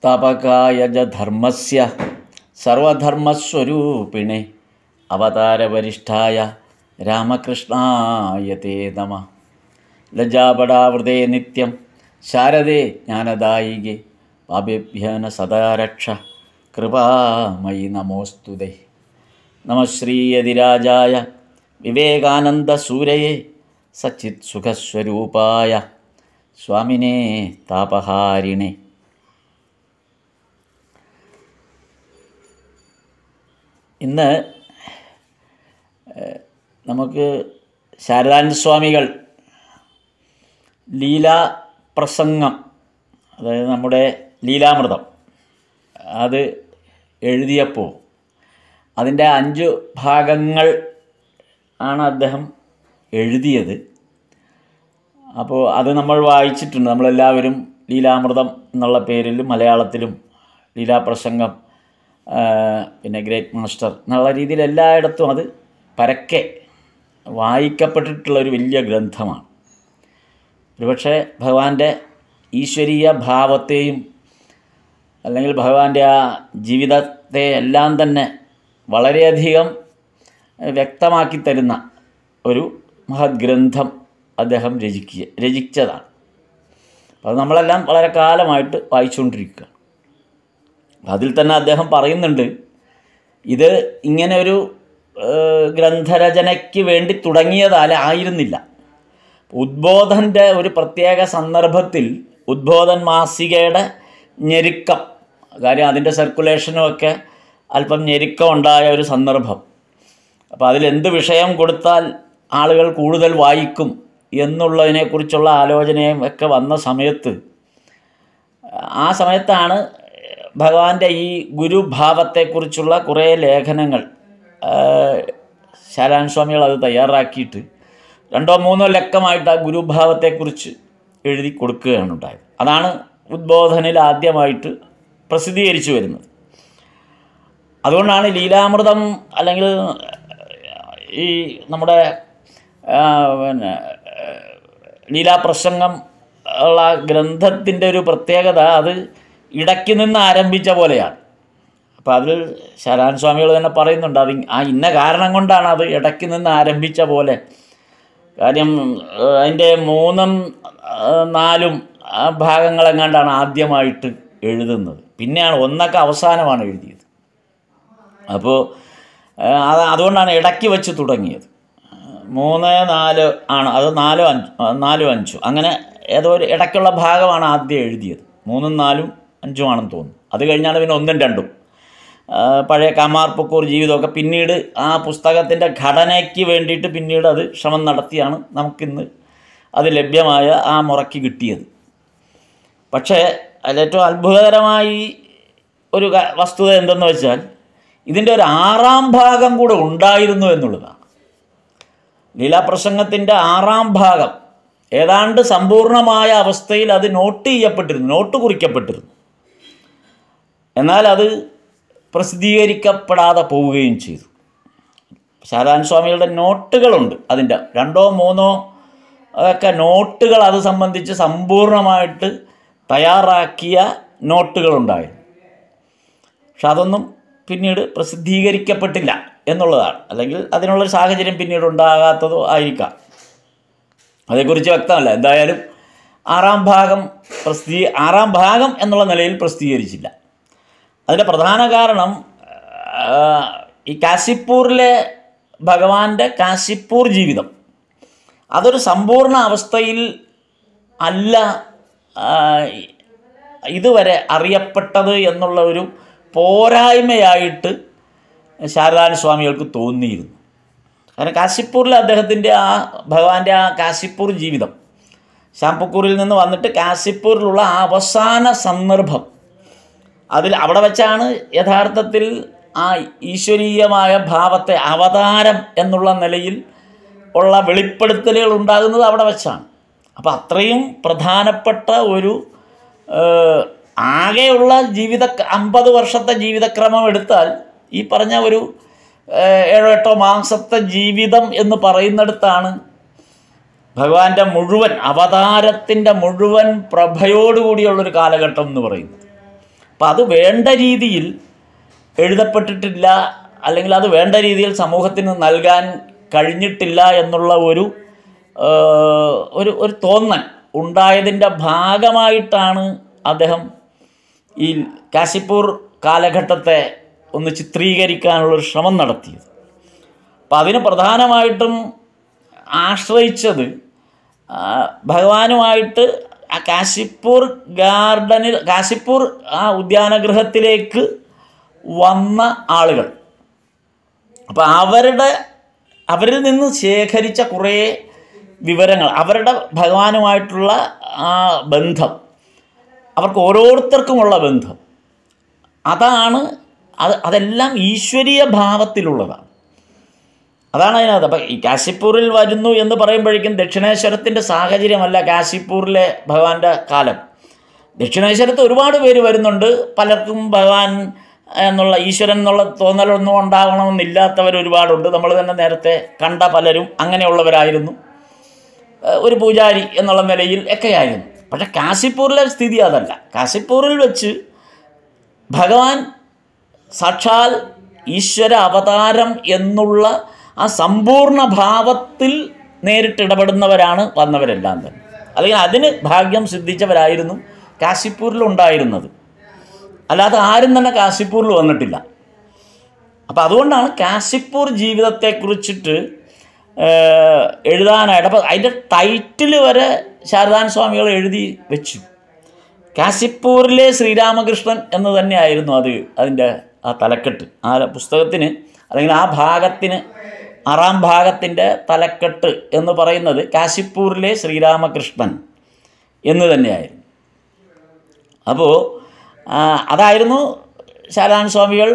സ്ഥാപകായ ധർമ്മസ്യ സർവധർമ്മസ്വരൂപിണെ അവതാരവരിഷ്ഠായ രാമകൃഷ്ണായ തേ നമ ലജാപടാവൃതേ നിത്യം ശാരദേ ജ്ഞാനദായികെ പാപേഭ്യന സദാരക്ഷ കൃപാമയി നമോസ്തുതേ നമ ശ്രീയതിരാജായ വിവേകാനന്ദസൂരയെ സച്ചിത്സുഖസ്വരൂപായ സുഖസ്വരൂപായ സ്വാമിനെ താപഹാരിണേ ഇന്ന് നമുക്ക് ശാരദാനന്ദ സ്വാമികൾ ലീലാ പ്രസംഗം അതായത് നമ്മുടെ ലീലാമൃതം അത് എഴുതിയപ്പോൾ അതിൻ്റെ അഞ്ച് ഭാഗങ്ങൾ ആണ് അദ്ദേഹം എഴുതിയത് അപ്പോൾ അത് നമ്മൾ വായിച്ചിട്ടുണ്ട് നമ്മളെല്ലാവരും ലീലാമൃതം എന്നുള്ള പേരിൽ മലയാളത്തിലും ലീലാപ്രസംഗം പിന്നെ ഗ്രേറ്റ് മാസ്റ്റർ എന്നുള്ള രീതിയിൽ എല്ലായിടത്തും അത് പരക്കെ വായിക്കപ്പെട്ടിട്ടുള്ളൊരു വലിയ ഗ്രന്ഥമാണ് ഒരുപക്ഷെ ഭഗവാൻ്റെ ഈശ്വരീയ ഭാവത്തെയും അല്ലെങ്കിൽ ഭഗവാൻ്റെ ആ ജീവിതത്തെ എല്ലാം തന്നെ വളരെയധികം വ്യക്തമാക്കി തരുന്ന ഒരു മഹത് ഗ്രന്ഥം അദ്ദേഹം രചിക്കുക രചിച്ചതാണ് അത് നമ്മളെല്ലാം വളരെ കാലമായിട്ട് വായിച്ചുകൊണ്ടിരിക്കുകയാണ് അതിൽ തന്നെ അദ്ദേഹം പറയുന്നുണ്ട് ഇത് ഇങ്ങനെ ഒരു ഗ്രന്ഥരചനയ്ക്ക് വേണ്ടി തുടങ്ങിയതാല ആയിരുന്നില്ല ഉദ്ബോധൻ്റെ ഒരു പ്രത്യേക സന്ദർഭത്തിൽ ഉദ്ബോധൻ മാസികയുടെ ഞെരുക്കം കാര്യം അതിൻ്റെ സർക്കുലേഷനും ഒക്കെ അല്പം ഞെരുക്കം ഉണ്ടായ ഒരു സന്ദർഭം അപ്പോൾ അതിലെന്ത് വിഷയം കൊടുത്താൽ ആളുകൾ കൂടുതൽ വായിക്കും എന്നുള്ളതിനെക്കുറിച്ചുള്ള ആലോചനയും ഒക്കെ വന്ന സമയത്ത് ആ സമയത്താണ് ഭഗവാന്റെ ഈ ഗുരുഭാവത്തെക്കുറിച്ചുള്ള കുറേ ലേഖനങ്ങൾ ശാലാൻ സ്വാമികൾ അത് തയ്യാറാക്കിയിട്ട് രണ്ടോ മൂന്നോ ലക്കമായിട്ട് ആ ഗുരുഭാവത്തെക്കുറിച്ച് എഴുതി കൊടുക്കുകയാണ് ഉണ്ടായത് അതാണ് ഉദ്ബോധനയിൽ ആദ്യമായിട്ട് പ്രസിദ്ധീകരിച്ചു വരുന്നത് അതുകൊണ്ടാണ് ലീലാമൃതം അല്ലെങ്കിൽ ഈ നമ്മുടെ പിന്നെ ലീലാപ്രസംഗം ഉള്ള ഗ്രന്ഥത്തിൻ്റെ ഒരു പ്രത്യേകത അത് ഇടയ്ക്ക് നിന്ന് ആരംഭിച്ച പോലെയാണ് അപ്പോൾ അതിൽ ശരാൻ സ്വാമികൾ തന്നെ പറയുന്നുണ്ട് അത് ആ ഇന്ന കാരണം കൊണ്ടാണ് അത് ഇടയ്ക്ക് നിന്ന് ആരംഭിച്ച പോലെ കാര്യം അതിൻ്റെ മൂന്നും നാലും ഭാഗങ്ങളെങ്ങാണ്ടാണ് ആദ്യമായിട്ട് എഴുതുന്നത് പിന്നെയാണ് ഒന്നൊക്കെ അവസാനമാണ് എഴുതിയത് അപ്പോൾ അത് അതുകൊണ്ടാണ് ഇടയ്ക്ക് വെച്ച് തുടങ്ങിയത് മൂന്ന് നാല് ആണ് അത് നാലോ അഞ്ച് നാലോ അഞ്ചോ അങ്ങനെ ഏതോ ഒരു ഇടയ്ക്കുള്ള ഭാഗമാണ് ആദ്യം എഴുതിയത് മൂന്നും നാലും അഞ്ചുമാണെന്ന് തോന്നുന്നു അത് കഴിഞ്ഞാണ് പിന്നെ ഒന്നും രണ്ടും പഴയ കമാർ പൊക്കൂർ ജീവിതമൊക്കെ പിന്നീട് ആ പുസ്തകത്തിൻ്റെ ഘടനയ്ക്ക് വേണ്ടിയിട്ട് പിന്നീട് അത് ശ്രമം നടത്തിയാണ് നമുക്കിന്ന് അത് ലഭ്യമായ ആ മുറയ്ക്ക് കിട്ടിയത് പക്ഷേ അതിലേറ്റവും അത്ഭുതകരമായി ഒരു വസ്തുത എന്തെന്ന് വെച്ചാൽ ഇതിൻ്റെ ഒരു ആറാം ഭാഗം കൂടെ ഉണ്ടായിരുന്നു എന്നുള്ളതാണ് ലീലാപ്രസംഗത്തിൻ്റെ ആറാം ഭാഗം ഏതാണ്ട് സമ്പൂർണമായ അവസ്ഥയിൽ അത് നോട്ട് ചെയ്യപ്പെട്ടിരുന്നു നോട്ട് കുറിക്കപ്പെട്ടിരുന്നു എന്നാൽ അത് പ്രസിദ്ധീകരിക്കപ്പെടാതെ പോവുകയും ചെയ്തു ശാരദാൻ സ്വാമികളുടെ നോട്ടുകളുണ്ട് അതിൻ്റെ രണ്ടോ മൂന്നോ അതൊക്കെ നോട്ടുകൾ അത് സംബന്ധിച്ച് സമ്പൂർണമായിട്ട് തയ്യാറാക്കിയ നോട്ടുകളുണ്ടായിരുന്നു പക്ഷെ അതൊന്നും പിന്നീട് പ്രസിദ്ധീകരിക്കപ്പെട്ടില്ല എന്നുള്ളതാണ് അല്ലെങ്കിൽ അതിനുള്ളൊരു സാഹചര്യം പിന്നീട് ഉണ്ടാകാത്തതോ ആയിരിക്കാം അതേക്കുറിച്ച് വ്യക്തമല്ല എന്തായാലും ആറാം ഭാഗം പ്രസിദ്ധീ ആറാം ഭാഗം എന്നുള്ള നിലയിൽ പ്രസിദ്ധീകരിച്ചില്ല അതിൻ്റെ പ്രധാന കാരണം ഈ കാശിപ്പൂരിലെ ഭഗവാന്റെ കാശിപ്പൂർ ജീവിതം അതൊരു സമ്പൂർണ്ണ അവസ്ഥയിൽ അല്ല ഇതുവരെ അറിയപ്പെട്ടത് എന്നുള്ള ഒരു പോരായ്മയായിട്ട് ശാരദാന സ്വാമികൾക്ക് തോന്നിയിരുന്നു കാരണം കാശിപ്പൂരിൽ അദ്ദേഹത്തിൻ്റെ ആ ഭഗവാന്റെ ആ കാശിപ്പൂർ ജീവിതം ശാംപുക്കൂറിൽ നിന്ന് വന്നിട്ട് കാശിപ്പൂരിലുള്ള ആ അവസാന സന്ദർഭം അതിൽ അവിടെ വെച്ചാണ് യഥാർത്ഥത്തിൽ ആ ഈശ്വരീയമായ ഭാവത്തെ അവതാരം എന്നുള്ള നിലയിൽ ഉള്ള വെളിപ്പെടുത്തലുകൾ ഉണ്ടാകുന്നത് അവിടെ വെച്ചാണ് അപ്പോൾ അത്രയും പ്രധാനപ്പെട്ട ഒരു ആകെയുള്ള ജീവിത അമ്പത് വർഷത്തെ ജീവിതക്രമം എടുത്താൽ ഈ പറഞ്ഞ ഒരു ഏഴോ എട്ടോ മാസത്തെ ജീവിതം എന്ന് പറയുന്നിടത്താണ് ഭഗവാന്റെ മുഴുവൻ അവതാരത്തിൻ്റെ മുഴുവൻ പ്രഭയോടുകൂടിയുള്ളൊരു കാലഘട്ടം എന്ന് പറയുന്നത് അപ്പം അത് വേണ്ട രീതിയിൽ എഴുതപ്പെട്ടിട്ടില്ല അല്ലെങ്കിൽ അത് വേണ്ട രീതിയിൽ സമൂഹത്തിന് നൽകാൻ കഴിഞ്ഞിട്ടില്ല എന്നുള്ള ഒരു ഒരു ഒരു തോന്നൽ ഉണ്ടായതിൻ്റെ ഭാഗമായിട്ടാണ് അദ്ദേഹം ഈ കാശിപ്പൂർ കാലഘട്ടത്തെ ഒന്ന് ചിത്രീകരിക്കാനുള്ളൊരു ശ്രമം നടത്തിയത് അപ്പം അതിന് പ്രധാനമായിട്ടും ആശ്രയിച്ചത് ഭഗവാനുമായിട്ട് ആ കാശിപ്പൂർ ഗാർഡനിൽ കാശിപ്പൂർ ആ ഉദ്യാനഗൃഹത്തിലേക്ക് വന്ന ആളുകൾ അപ്പോൾ അവരുടെ അവരിൽ നിന്ന് ശേഖരിച്ച കുറേ വിവരങ്ങൾ അവരുടെ ഭഗവാനുമായിട്ടുള്ള ആ ബന്ധം അവർക്ക് ഓരോരുത്തർക്കുമുള്ള ബന്ധം അതാണ് അത് അതെല്ലാം ഈശ്വരീയ ഭാവത്തിലുള്ളതാണ് അതാണ് അതിനകത്ത് അപ്പം ഈ കാശിപ്പൂരിൽ വരുന്നു എന്ന് പറയുമ്പോഴേക്കും ദക്ഷിണേശ്വരത്തിൻ്റെ സാഹചര്യമല്ല കാശിപ്പൂരിലെ ഭഗവാന്റെ കാലം ദക്ഷിണേശ്വരത്ത് ഒരുപാട് പേര് വരുന്നുണ്ട് പലർക്കും ഭഗവാൻ എന്നുള്ള ഈശ്വരൻ എന്നുള്ള തോന്നലൊന്നും ഉണ്ടാകണമെന്നില്ലാത്തവർ ഒരുപാടുണ്ട് നമ്മൾ തന്നെ നേരത്തെ കണ്ട പലരും അങ്ങനെയുള്ളവരായിരുന്നു ഒരു പൂജാരി എന്നുള്ള നിലയിൽ ഒക്കെയായിരുന്നു പക്ഷേ കാശിപ്പൂരിലെ സ്ഥിതി അതല്ല കാശിപ്പൂരിൽ വെച്ച് ഭഗവാൻ സാക്ഷാൽ ഈശ്വര അവതാരം എന്നുള്ള ആ സമ്പൂർണ്ണ ഭാവത്തിൽ നേരിട്ടിടപെടുന്നവരാണ് വന്നവരെല്ലാം തന്നെ അല്ലെങ്കിൽ അതിന് ഭാഗ്യം സിദ്ധിച്ചവരായിരുന്നു കാശിപ്പൂരിലുണ്ടായിരുന്നത് അല്ലാതെ ആരും തന്നെ കാശിപ്പൂരിൽ വന്നിട്ടില്ല അപ്പോൾ അതുകൊണ്ടാണ് കാശിപ്പൂർ ജീവിതത്തെക്കുറിച്ചിട്ട് എഴുതാനായിട്ട് അപ്പോൾ അതിൻ്റെ ടൈറ്റിൽ വരെ ശാരദാൻ സ്വാമികൾ എഴുതി വെച്ചു കാശിപ്പൂരിലെ ശ്രീരാമകൃഷ്ണൻ എന്ന് തന്നെയായിരുന്നു അത് അതിൻ്റെ ആ തലക്കെട്ട് ആ പുസ്തകത്തിന് അല്ലെങ്കിൽ ആ ഭാഗത്തിന് ആറാം ഭാഗത്തിൻ്റെ തലക്കെട്ട് എന്ന് പറയുന്നത് കാശിപ്പൂരിലെ ശ്രീരാമകൃഷ്ണൻ എന്ന് തന്നെയായിരുന്നു അപ്പോൾ അതായിരുന്നു ശാലാൻ സ്വാമികൾ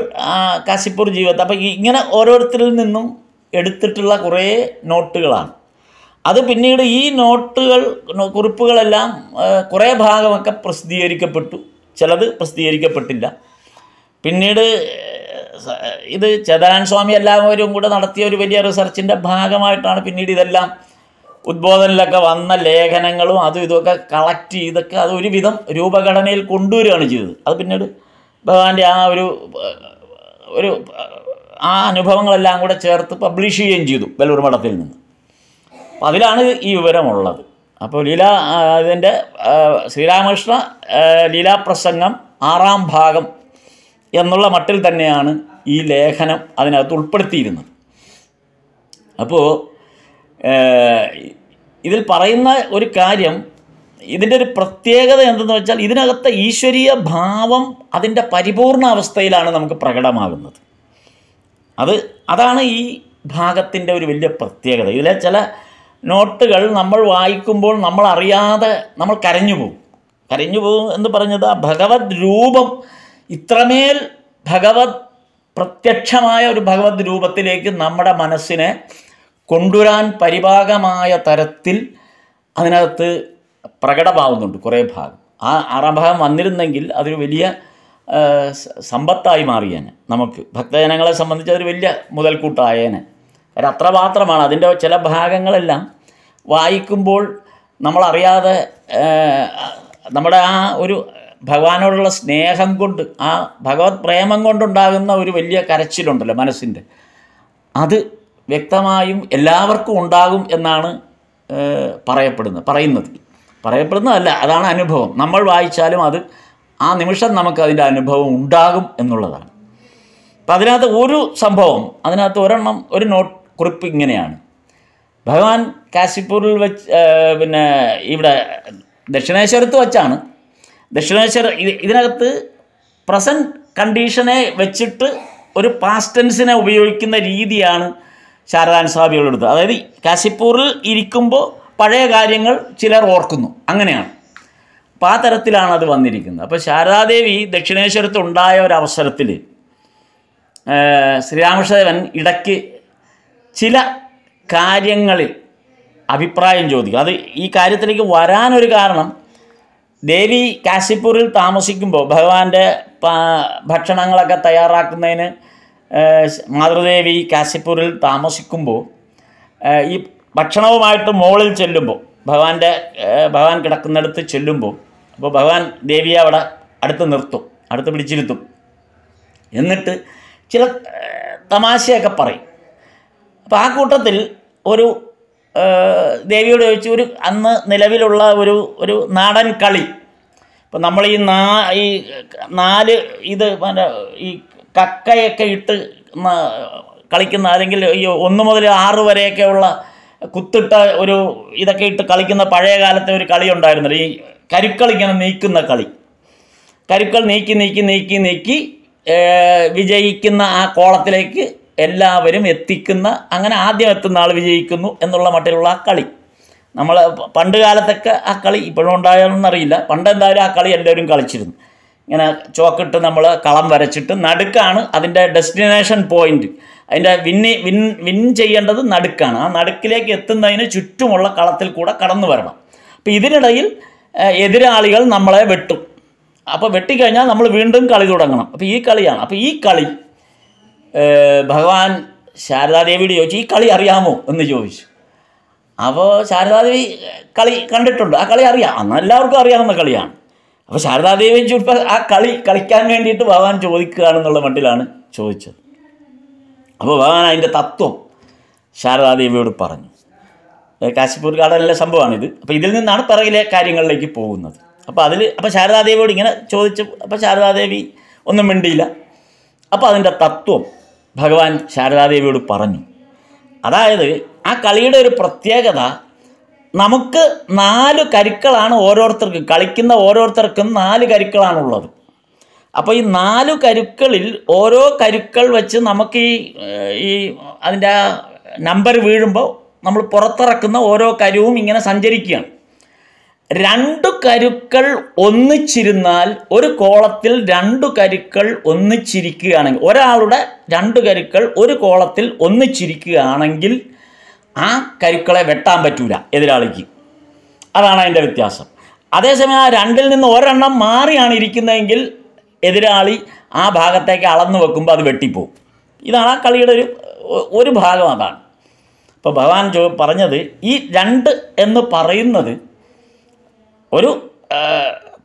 കാശിപ്പൂർ ജീവിതത്തെ അപ്പോൾ ഇങ്ങനെ ഓരോരുത്തരിൽ നിന്നും എടുത്തിട്ടുള്ള കുറേ നോട്ടുകളാണ് അത് പിന്നീട് ഈ നോട്ടുകൾ കുറിപ്പുകളെല്ലാം കുറേ ഭാഗമൊക്കെ പ്രസിദ്ധീകരിക്കപ്പെട്ടു ചിലത് പ്രസിദ്ധീകരിക്കപ്പെട്ടില്ല പിന്നീട് ഇത് ചെതാൻ സ്വാമി എല്ലാവരും കൂടെ നടത്തിയ ഒരു വലിയ റിസർച്ചിൻ്റെ ഭാഗമായിട്ടാണ് പിന്നീട് ഇതെല്ലാം ഉദ്ബോധനിലൊക്കെ വന്ന ലേഖനങ്ങളും അതും ഇതുമൊക്കെ കളക്ട് ചെയ്തൊക്കെ അത് ഒരുവിധം രൂപഘടനയിൽ കൊണ്ടുവരികയാണ് ചെയ്തത് അത് പിന്നീട് ഭഗവാന്റെ ആ ഒരു ഒരു ആ അനുഭവങ്ങളെല്ലാം കൂടെ ചേർത്ത് പബ്ലിഷ് ചെയ്യുകയും ചെയ്തു വെല്ലൂർ മഠത്തിൽ നിന്ന് അപ്പോൾ അതിലാണ് ഈ വിവരമുള്ളത് അപ്പോൾ ലീല ഇതിൻ്റെ ശ്രീരാമകൃഷ്ണ ലീലാപ്രസംഗം ആറാം ഭാഗം എന്നുള്ള മട്ടിൽ തന്നെയാണ് ഈ ലേഖനം അതിനകത്ത് ഉൾപ്പെടുത്തിയിരുന്നത് അപ്പോൾ ഇതിൽ പറയുന്ന ഒരു കാര്യം ഇതിൻ്റെ ഒരു പ്രത്യേകത എന്തെന്ന് വെച്ചാൽ ഇതിനകത്തെ ഈശ്വരീയ ഭാവം അതിൻ്റെ പരിപൂർണ അവസ്ഥയിലാണ് നമുക്ക് പ്രകടമാകുന്നത് അത് അതാണ് ഈ ഭാഗത്തിൻ്റെ ഒരു വലിയ പ്രത്യേകത ഇതിലെ ചില നോട്ടുകൾ നമ്മൾ വായിക്കുമ്പോൾ നമ്മൾ അറിയാതെ നമ്മൾ കരഞ്ഞു പോകും കരഞ്ഞു പോകും എന്ന് പറഞ്ഞത് ആ ഭഗവത് രൂപം ഇത്രമേൽ ഭഗവത് പ്രത്യക്ഷമായ ഒരു ഭഗവത് രൂപത്തിലേക്ക് നമ്മുടെ മനസ്സിനെ കൊണ്ടുവരാൻ പരിഭാഗമായ തരത്തിൽ അതിനകത്ത് പ്രകടമാവുന്നുണ്ട് കുറേ ഭാഗം ആ ആറാം ഭാഗം വന്നിരുന്നെങ്കിൽ അതൊരു വലിയ സമ്പത്തായി മാറിയേനെ നമുക്ക് ഭക്തജനങ്ങളെ സംബന്ധിച്ച് അതൊരു വലിയ മുതൽക്കൂട്ടായേനെ കാരണം അത്ര മാത്രമാണ് അതിൻ്റെ ചില ഭാഗങ്ങളെല്ലാം വായിക്കുമ്പോൾ നമ്മളറിയാതെ നമ്മുടെ ആ ഒരു ഭഗവാനോടുള്ള സ്നേഹം കൊണ്ട് ആ ഭഗവത് പ്രേമം കൊണ്ടുണ്ടാകുന്ന ഒരു വലിയ കരച്ചിലുണ്ടല്ലോ മനസ്സിൻ്റെ അത് വ്യക്തമായും എല്ലാവർക്കും ഉണ്ടാകും എന്നാണ് പറയപ്പെടുന്നത് പറയുന്നത് പറയപ്പെടുന്നതല്ല അതാണ് അനുഭവം നമ്മൾ വായിച്ചാലും അത് ആ നിമിഷം നമുക്ക് അതിൻ്റെ അനുഭവം ഉണ്ടാകും എന്നുള്ളതാണ് അപ്പം അതിനകത്ത് ഒരു സംഭവം അതിനകത്ത് ഒരെണ്ണം ഒരു നോട്ട് കുറിപ്പ് ഇങ്ങനെയാണ് ഭഗവാൻ കാശിപ്പൂരിൽ വെച്ച് പിന്നെ ഇവിടെ ദക്ഷിണേശ്വരത്ത് വച്ചാണ് ദക്ഷിണേശ്വർ ഇതിനകത്ത് പ്രസൻറ്റ് കണ്ടീഷനെ വെച്ചിട്ട് ഒരു പാസ്റ്റൻസിനെ ഉപയോഗിക്കുന്ന രീതിയാണ് ശാരദാൻ സ്വാമികളെടുത്ത് അതായത് കാശിപ്പൂറിൽ ഇരിക്കുമ്പോൾ പഴയ കാര്യങ്ങൾ ചിലർ ഓർക്കുന്നു അങ്ങനെയാണ് അപ്പോൾ ആ തരത്തിലാണ് അത് വന്നിരിക്കുന്നത് അപ്പോൾ ശാരദാദേവി ദക്ഷിണേശ്വരത്ത് ഉണ്ടായ ഒരവസരത്തിൽ ശ്രീരാമകൃഷ്ണദേവൻ ഇടയ്ക്ക് ചില കാര്യങ്ങളിൽ അഭിപ്രായം ചോദിക്കും അത് ഈ കാര്യത്തിലേക്ക് വരാനൊരു കാരണം ദേവി കാശിപ്പൂരിൽ താമസിക്കുമ്പോൾ ഭഗവാന്റെ ഭക്ഷണങ്ങളൊക്കെ തയ്യാറാക്കുന്നതിന് മാതൃദേവി കാശിപ്പൂരിൽ താമസിക്കുമ്പോൾ ഈ ഭക്ഷണവുമായിട്ട് മോളിൽ ചെല്ലുമ്പോൾ ഭഗവാന്റെ ഭഗവാൻ കിടക്കുന്നിടത്ത് ചെല്ലുമ്പോൾ അപ്പോൾ ഭഗവാൻ ദേവിയെ അവിടെ അടുത്ത് നിർത്തും അടുത്ത് പിടിച്ചിരുത്തും എന്നിട്ട് ചില തമാശയൊക്കെ പറയും അപ്പോൾ ആ കൂട്ടത്തിൽ ഒരു ദേവിയോട് ചോദിച്ചു ഒരു അന്ന് നിലവിലുള്ള ഒരു ഒരു നാടൻ കളി ഇപ്പം നമ്മൾ ഈ നാ ഈ നാല് ഇത് മറ്റേ ഈ കക്കയൊക്കെ ഇട്ട് കളിക്കുന്ന അല്ലെങ്കിൽ ഈ ഒന്ന് മുതൽ ആറ് ഉള്ള കുത്തിട്ട ഒരു ഇതൊക്കെ ഇട്ട് കളിക്കുന്ന പഴയ കാലത്തെ ഒരു കളി ഉണ്ടായിരുന്നില്ല ഈ കരുക്കളിങ്ങനെ നീക്കുന്ന കളി കരുക്കൾ നീക്കി നീക്കി നീക്കി നീക്കി വിജയിക്കുന്ന ആ കോളത്തിലേക്ക് എല്ലാവരും എത്തിക്കുന്ന അങ്ങനെ ആദ്യം എത്തുന്ന ആൾ വിജയിക്കുന്നു എന്നുള്ള മട്ടിലുള്ള ആ കളി നമ്മൾ പണ്ട് കാലത്തൊക്കെ ആ കളി ഇപ്പോഴും ഉണ്ടായാലൊന്നറിയില്ല പണ്ട് എന്തായാലും ആ കളി എല്ലാവരും കളിച്ചിരുന്നു ഇങ്ങനെ ചോക്കിട്ട് നമ്മൾ കളം വരച്ചിട്ട് നടുക്കാണ് അതിൻ്റെ ഡെസ്റ്റിനേഷൻ പോയിന്റ് അതിൻ്റെ വിന്നി വിൻ വിൻ ചെയ്യേണ്ടത് നടുക്കാണ് ആ നടുക്കിലേക്ക് എത്തുന്നതിന് ചുറ്റുമുള്ള കളത്തിൽ കൂടെ കടന്നു വരണം അപ്പോൾ ഇതിനിടയിൽ എതിരാളികൾ നമ്മളെ വെട്ടും അപ്പോൾ വെട്ടിക്കഴിഞ്ഞാൽ നമ്മൾ വീണ്ടും കളി തുടങ്ങണം അപ്പോൾ ഈ കളിയാണ് അപ്പോൾ ഈ കളി ഭഗവാൻ ശാരദാദേവിയോട് ചോദിച്ചു ഈ കളി അറിയാമോ എന്ന് ചോദിച്ചു അപ്പോൾ ശാരദാദേവി കളി കണ്ടിട്ടുണ്ട് ആ കളി അറിയാം അന്ന് എല്ലാവർക്കും അറിയാവുന്ന കളിയാണ് അപ്പോൾ ശാരദാദേവി ചുറ്റ ആ കളി കളിക്കാൻ വേണ്ടിയിട്ട് ഭഗവാൻ ചോദിക്കുകയാണെന്നുള്ള മട്ടിലാണ് ചോദിച്ചത് അപ്പോൾ ഭഗവാൻ അതിൻ്റെ തത്വം ശാരദാദേവിയോട് പറഞ്ഞു കാശിപ്പൂർ ഗാർഡനിലെ സംഭവമാണിത് അപ്പോൾ ഇതിൽ നിന്നാണ് പിറകിലെ കാര്യങ്ങളിലേക്ക് പോകുന്നത് അപ്പോൾ അതിൽ അപ്പോൾ ശാരദാദേവിയോട് ഇങ്ങനെ ചോദിച്ചു അപ്പോൾ ശാരദാദേവി ഒന്നും മിണ്ടിയില്ല അപ്പോൾ അതിൻ്റെ തത്വം ഭഗവാൻ ശാരദാദേവിയോട് പറഞ്ഞു അതായത് ആ കളിയുടെ ഒരു പ്രത്യേകത നമുക്ക് നാല് കരുക്കളാണ് ഓരോരുത്തർക്ക് കളിക്കുന്ന ഓരോരുത്തർക്കും നാല് കരുക്കളാണുള്ളത് അപ്പോൾ ഈ നാല് കരുക്കളിൽ ഓരോ കരുക്കൾ വെച്ച് നമുക്ക് ഈ ഈ അതിൻ്റെ നമ്പർ വീഴുമ്പോൾ നമ്മൾ പുറത്തിറക്കുന്ന ഓരോ കരുവും ഇങ്ങനെ സഞ്ചരിക്കുകയാണ് രണ്ടു കരുക്കൾ ഒന്നിച്ചിരുന്നാൽ ഒരു കോളത്തിൽ രണ്ടു കരുക്കൾ ഒന്നിച്ചിരിക്കുകയാണെങ്കിൽ ഒരാളുടെ രണ്ടു കരുക്കൾ ഒരു കോളത്തിൽ ഒന്നിച്ചിരിക്കുകയാണെങ്കിൽ ആ കരുക്കളെ വെട്ടാൻ പറ്റൂല എതിരാളിക്ക് അതാണ് അതിൻ്റെ വ്യത്യാസം അതേസമയം ആ രണ്ടിൽ നിന്ന് ഒരെണ്ണം മാറിയാണ് ഇരിക്കുന്നതെങ്കിൽ എതിരാളി ആ ഭാഗത്തേക്ക് അളന്നു വെക്കുമ്പോൾ അത് വെട്ടിപ്പോവും ഇതാണ് ആ കളിയുടെ ഒരു ഒരു ഭാഗം അതാണ് അപ്പോൾ ഭഗവാൻ പറഞ്ഞത് ഈ രണ്ട് എന്ന് പറയുന്നത് ഒരു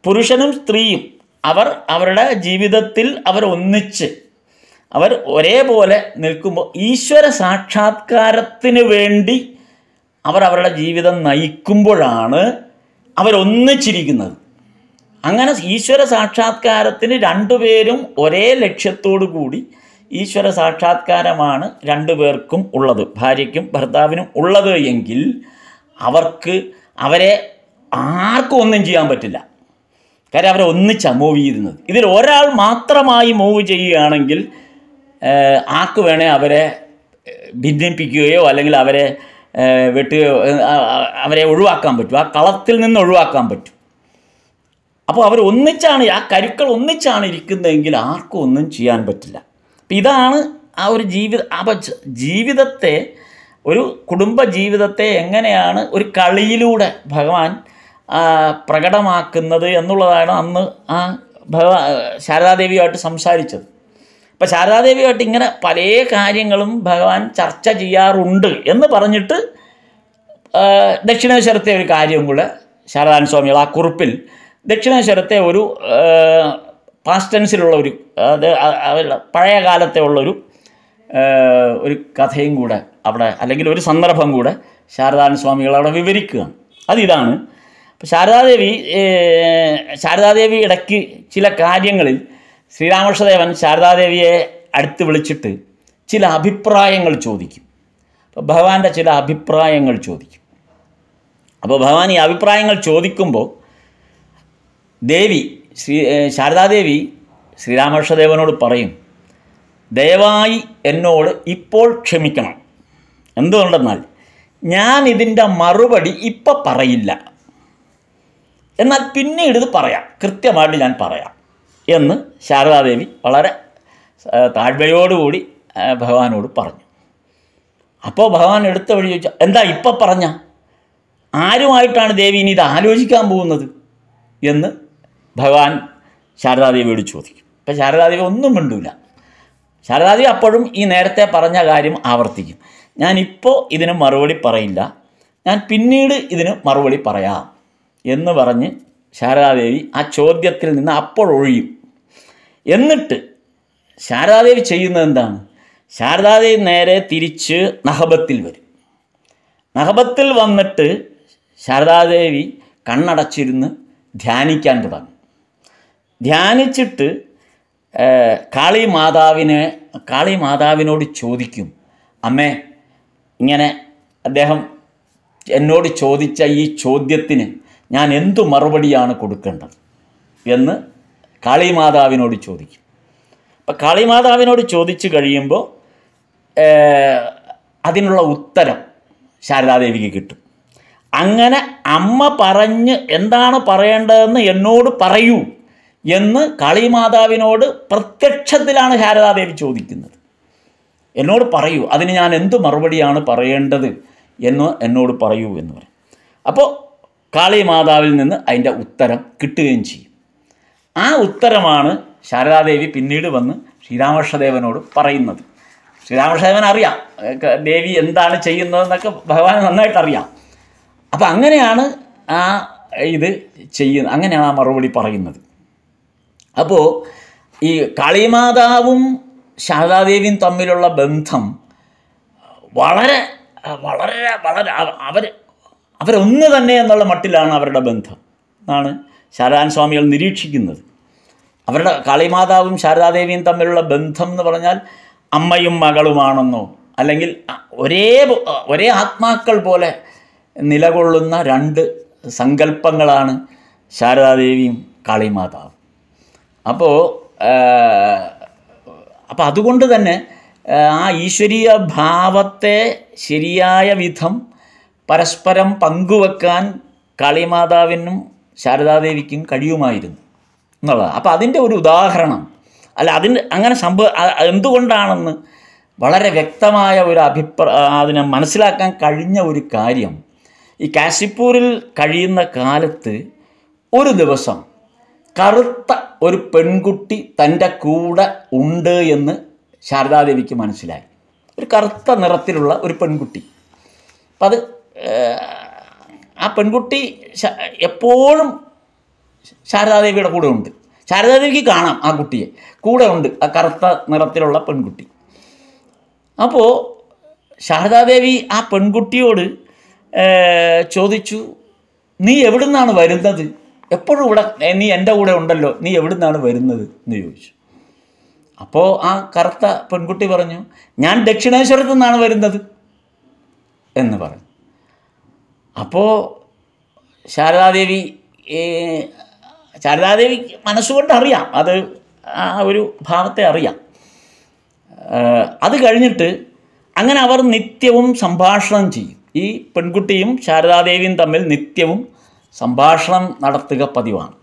പുരുഷനും സ്ത്രീയും അവർ അവരുടെ ജീവിതത്തിൽ അവർ ഒന്നിച്ച് അവർ ഒരേപോലെ നിൽക്കുമ്പോൾ ഈശ്വര സാക്ഷാത്കാരത്തിന് വേണ്ടി അവർ അവരുടെ ജീവിതം നയിക്കുമ്പോഴാണ് അവരൊന്നിച്ചിരിക്കുന്നത് അങ്ങനെ ഈശ്വര സാക്ഷാത്കാരത്തിന് രണ്ടുപേരും ഒരേ ലക്ഷ്യത്തോടു കൂടി ഈശ്വര സാക്ഷാത്കാരമാണ് രണ്ടു പേർക്കും ഉള്ളത് ഭാര്യയ്ക്കും ഭർത്താവിനും ഉള്ളത് എങ്കിൽ അവർക്ക് അവരെ ആർക്കും ഒന്നും ചെയ്യാൻ പറ്റില്ല കാര്യം അവരെ ഒന്നിച്ചാണ് മൂവ് ചെയ്യുന്നത് ഇതിൽ ഒരാൾ മാത്രമായി മൂവ് ചെയ്യുകയാണെങ്കിൽ ആർക്ക് വേണേ അവരെ ഭിന്നിപ്പിക്കുകയോ അല്ലെങ്കിൽ അവരെ വെട്ടുകയോ അവരെ ഒഴിവാക്കാൻ പറ്റും ആ കളത്തിൽ നിന്ന് ഒഴിവാക്കാൻ പറ്റും അപ്പോൾ അവർ ഒന്നിച്ചാണ് ആ കരുക്കൾ ഒന്നിച്ചാണ് ഇരിക്കുന്നതെങ്കിൽ ആർക്കും ഒന്നും ചെയ്യാൻ പറ്റില്ല അപ്പം ഇതാണ് ആ ഒരു ജീവിത അപ്പോൾ ജീവിതത്തെ ഒരു കുടുംബ ജീവിതത്തെ എങ്ങനെയാണ് ഒരു കളിയിലൂടെ ഭഗവാൻ പ്രകടമാക്കുന്നത് എന്നുള്ളതാണ് അന്ന് ആ ഭഗവ ശാരദാദേവിയുമായിട്ട് സംസാരിച്ചത് അപ്പം ശാരദാദേവിയുമായിട്ട് ഇങ്ങനെ പല കാര്യങ്ങളും ഭഗവാൻ ചർച്ച ചെയ്യാറുണ്ട് എന്ന് പറഞ്ഞിട്ട് ദക്ഷിണേശ്വരത്തെ ഒരു കാര്യം കൂടെ ശാരദാൻ സ്വാമികൾ ആ കുറിപ്പിൽ ദക്ഷിണേശ്വരത്തെ ഒരു പാസ്റ്റൻസിലുള്ള ഒരു പഴയ കാലത്തെ ഉള്ളൊരു ഒരു കഥയും കൂടെ അവിടെ അല്ലെങ്കിൽ ഒരു സന്ദർഭം കൂടെ ശാരദാൻ സ്വാമികൾ അവിടെ വിവരിക്കുകയാണ് അതിതാണ് അപ്പോൾ ശാരദാദേവി ശാരദാദേവി ഇടയ്ക്ക് ചില കാര്യങ്ങളിൽ ശ്രീരാമകൃഷ്ണദേവൻ ശാരദാദേവിയെ അടുത്ത് വിളിച്ചിട്ട് ചില അഭിപ്രായങ്ങൾ ചോദിക്കും അപ്പോൾ ഭഗവാന്റെ ചില അഭിപ്രായങ്ങൾ ചോദിക്കും അപ്പോൾ ഭഗവാൻ ഈ അഭിപ്രായങ്ങൾ ചോദിക്കുമ്പോൾ ദേവി ശ്രീ ശാരദാദേവി ശ്രീരാമകൃഷ്ണദേവനോട് പറയും ദയവായി എന്നോട് ഇപ്പോൾ ക്ഷമിക്കണം എന്തുകൊണ്ടെന്നാൽ ഞാൻ ഇതിൻ്റെ മറുപടി ഇപ്പം പറയില്ല എന്നാൽ പിന്നീട് ഇത് പറയാം കൃത്യമായിട്ട് ഞാൻ പറയാം എന്ന് ശാരദാദേവി വളരെ താഴ്മയോടുകൂടി ഭഗവാനോട് പറഞ്ഞു അപ്പോൾ ഭഗവാൻ എടുത്ത വഴി ചോദിച്ചു എന്താ ഇപ്പം പറഞ്ഞ ആരുമായിട്ടാണ് ദേവി ഇനി ഇത് ആലോചിക്കാൻ പോകുന്നത് എന്ന് ഭഗവാൻ ശാരദാദേവിയോട് ചോദിക്കും ഇപ്പം ശാരദാദേവി ഒന്നും മിണ്ടൂല ശാരദാദേവി അപ്പോഴും ഈ നേരത്തെ പറഞ്ഞ കാര്യം ആവർത്തിക്കും ഞാനിപ്പോൾ ഇതിന് മറുപടി പറയില്ല ഞാൻ പിന്നീട് ഇതിന് മറുപടി പറയാം എന്ന് പറഞ്ഞ് ശാരദാദേവി ആ ചോദ്യത്തിൽ നിന്ന് അപ്പോൾ ഒഴിയും എന്നിട്ട് ശാരദാദേവി ചെയ്യുന്നത് എന്താണ് ശാരദാദേവി നേരെ തിരിച്ച് നഹബത്തിൽ വരും നഹബത്തിൽ വന്നിട്ട് ശാരദാദേവി കണ്ണടച്ചിരുന്ന് ധ്യാനിക്കാൻ തുടങ്ങും ധ്യാനിച്ചിട്ട് കാളി മാതാവിനെ കാളി മാതാവിനോട് ചോദിക്കും അമ്മേ ഇങ്ങനെ അദ്ദേഹം എന്നോട് ചോദിച്ച ഈ ചോദ്യത്തിന് ഞാൻ എന്തു മറുപടിയാണ് കൊടുക്കേണ്ടത് എന്ന് കാളിമാതാവിനോട് ചോദിക്കും അപ്പം കാളിമാതാവിനോട് ചോദിച്ചു കഴിയുമ്പോൾ അതിനുള്ള ഉത്തരം ശാരദാദേവിക്ക് കിട്ടും അങ്ങനെ അമ്മ പറഞ്ഞ് എന്താണ് പറയേണ്ടതെന്ന് എന്നോട് പറയൂ എന്ന് കാളിമാതാവിനോട് പ്രത്യക്ഷത്തിലാണ് ശാരദാദേവി ചോദിക്കുന്നത് എന്നോട് പറയൂ അതിന് ഞാൻ എന്ത് മറുപടിയാണ് പറയേണ്ടത് എന്ന് എന്നോട് പറയൂ എന്ന് പറയും അപ്പോൾ കാളിമാതാവിൽ നിന്ന് അതിൻ്റെ ഉത്തരം കിട്ടുകയും ചെയ്യും ആ ഉത്തരമാണ് ശാരദാദേവി പിന്നീട് വന്ന് ശ്രീരാമകൃഷ്ണദേവനോട് പറയുന്നത് ശ്രീരാമകൃഷ്ണദേവൻ അറിയാം ദേവി എന്താണ് ചെയ്യുന്നതെന്നൊക്കെ ഭഗവാൻ നന്നായിട്ട് അറിയാം അപ്പോൾ അങ്ങനെയാണ് ആ ഇത് ചെയ്യുന്നത് അങ്ങനെയാണ് ആ മറുപടി പറയുന്നത് അപ്പോൾ ഈ കാളിമാതാവും ശാരദാദേവിയും തമ്മിലുള്ള ബന്ധം വളരെ വളരെ വളരെ അവർ അവരൊന്ന് തന്നെ എന്നുള്ള മട്ടിലാണ് അവരുടെ ബന്ധം എന്നാണ് ശാരദാൻ സ്വാമികൾ നിരീക്ഷിക്കുന്നത് അവരുടെ കാളിമാതാവും ശാരദാദേവിയും തമ്മിലുള്ള ബന്ധം എന്ന് പറഞ്ഞാൽ അമ്മയും മകളുമാണെന്നോ അല്ലെങ്കിൽ ഒരേ ഒരേ ആത്മാക്കൾ പോലെ നിലകൊള്ളുന്ന രണ്ട് സങ്കല്പങ്ങളാണ് ശാരദാദേവിയും കാളിമാതാവും അപ്പോൾ അപ്പോൾ അതുകൊണ്ട് തന്നെ ആ ഈശ്വരീയ ഭാവത്തെ ശരിയായ വിധം പരസ്പരം പങ്കുവെക്കാൻ കളിമാതാവിനും ശാരദാദേവിക്കും കഴിയുമായിരുന്നു എന്നുള്ളതാണ് അപ്പോൾ അതിൻ്റെ ഒരു ഉദാഹരണം അല്ല അതിന് അങ്ങനെ സംഭവം എന്തുകൊണ്ടാണെന്ന് വളരെ വ്യക്തമായ ഒരു അഭിപ്രായ അതിനെ മനസ്സിലാക്കാൻ കഴിഞ്ഞ ഒരു കാര്യം ഈ കാശിപ്പൂരിൽ കഴിയുന്ന കാലത്ത് ഒരു ദിവസം കറുത്ത ഒരു പെൺകുട്ടി തൻ്റെ കൂടെ ഉണ്ട് എന്ന് ശാരദാദേവിക്ക് മനസ്സിലായി ഒരു കറുത്ത നിറത്തിലുള്ള ഒരു പെൺകുട്ടി അപ്പം അത് ആ പെൺകുട്ടി എപ്പോഴും ശാരദാദേവിയുടെ കൂടെ ഉണ്ട് ശാരദാദേവിക്ക് കാണാം ആ കുട്ടിയെ കൂടെ ഉണ്ട് ആ കറുത്ത നിറത്തിലുള്ള പെൺകുട്ടി അപ്പോൾ ശാരദാദേവി ആ പെൺകുട്ടിയോട് ചോദിച്ചു നീ എവിടുന്നാണ് വരുന്നത് എപ്പോഴും ഇവിടെ നീ എൻ്റെ കൂടെ ഉണ്ടല്ലോ നീ എവിടുന്നാണ് വരുന്നത് എന്ന് ചോദിച്ചു അപ്പോൾ ആ കറുത്ത പെൺകുട്ടി പറഞ്ഞു ഞാൻ ദക്ഷിണേശ്വരത്തു നിന്നാണ് വരുന്നത് എന്ന് പറഞ്ഞു അപ്പോൾ ശാരദാദേവി ശാരദാദേവി മനസ്സുകൊണ്ട് അറിയാം അത് ആ ഒരു ഭാവത്തെ അറിയാം അത് കഴിഞ്ഞിട്ട് അങ്ങനെ അവർ നിത്യവും സംഭാഷണം ചെയ്യും ഈ പെൺകുട്ടിയും ശാരദാദേവിയും തമ്മിൽ നിത്യവും സംഭാഷണം നടത്തുക പതിവാണ്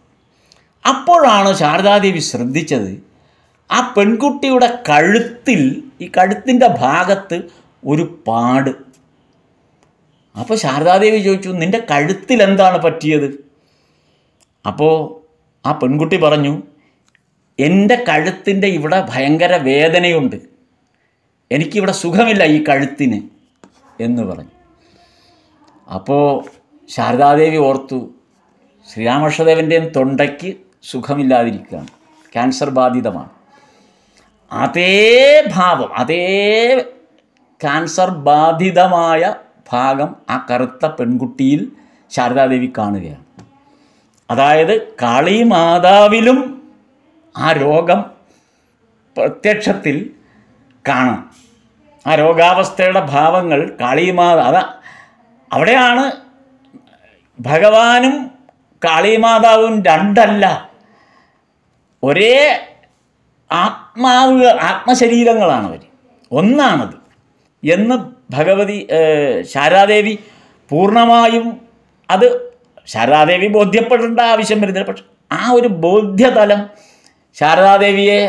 അപ്പോഴാണ് ശാരദാദേവി ശ്രദ്ധിച്ചത് ആ പെൺകുട്ടിയുടെ കഴുത്തിൽ ഈ കഴുത്തിൻ്റെ ഭാഗത്ത് ഒരു പാട് അപ്പോൾ ശാരദാദേവി ചോദിച്ചു നിൻ്റെ കഴുത്തിൽ എന്താണ് പറ്റിയത് അപ്പോൾ ആ പെൺകുട്ടി പറഞ്ഞു എൻ്റെ കഴുത്തിൻ്റെ ഇവിടെ ഭയങ്കര വേദനയുണ്ട് എനിക്കിവിടെ സുഖമില്ല ഈ കഴുത്തിന് എന്ന് പറഞ്ഞു അപ്പോൾ ശാരദാദേവി ഓർത്തു ശ്രീരാമകൃഷ്ണദേവൻ്റെ തൊണ്ടയ്ക്ക് സുഖമില്ലാതിരിക്കുകയാണ് ക്യാൻസർ ബാധിതമാണ് അതേ ഭാവം അതേ ക്യാൻസർ ബാധിതമായ ഭാഗം ആ കറുത്ത പെൺകുട്ടിയിൽ ശാരദാദേവി കാണുകയാണ് അതായത് കാളി മാതാവിലും ആ രോഗം പ്രത്യക്ഷത്തിൽ കാണാം ആ രോഗാവസ്ഥയുടെ ഭാവങ്ങൾ കാളി അതാ അവിടെയാണ് ഭഗവാനും കാളിമാതാവും രണ്ടല്ല ഒരേ ആത്മാവ് ആത്മശരീരങ്ങളാണ് അവർ ഒന്നാണത് എന്ന് ഭഗവതി ശാരാദേവി പൂർണ്ണമായും അത് ശാരദാദേവി ബോധ്യപ്പെടേണ്ട ആവശ്യം വരുന്നില്ല പക്ഷെ ആ ഒരു ബോധ്യതലം ശാരദാദേവിയെ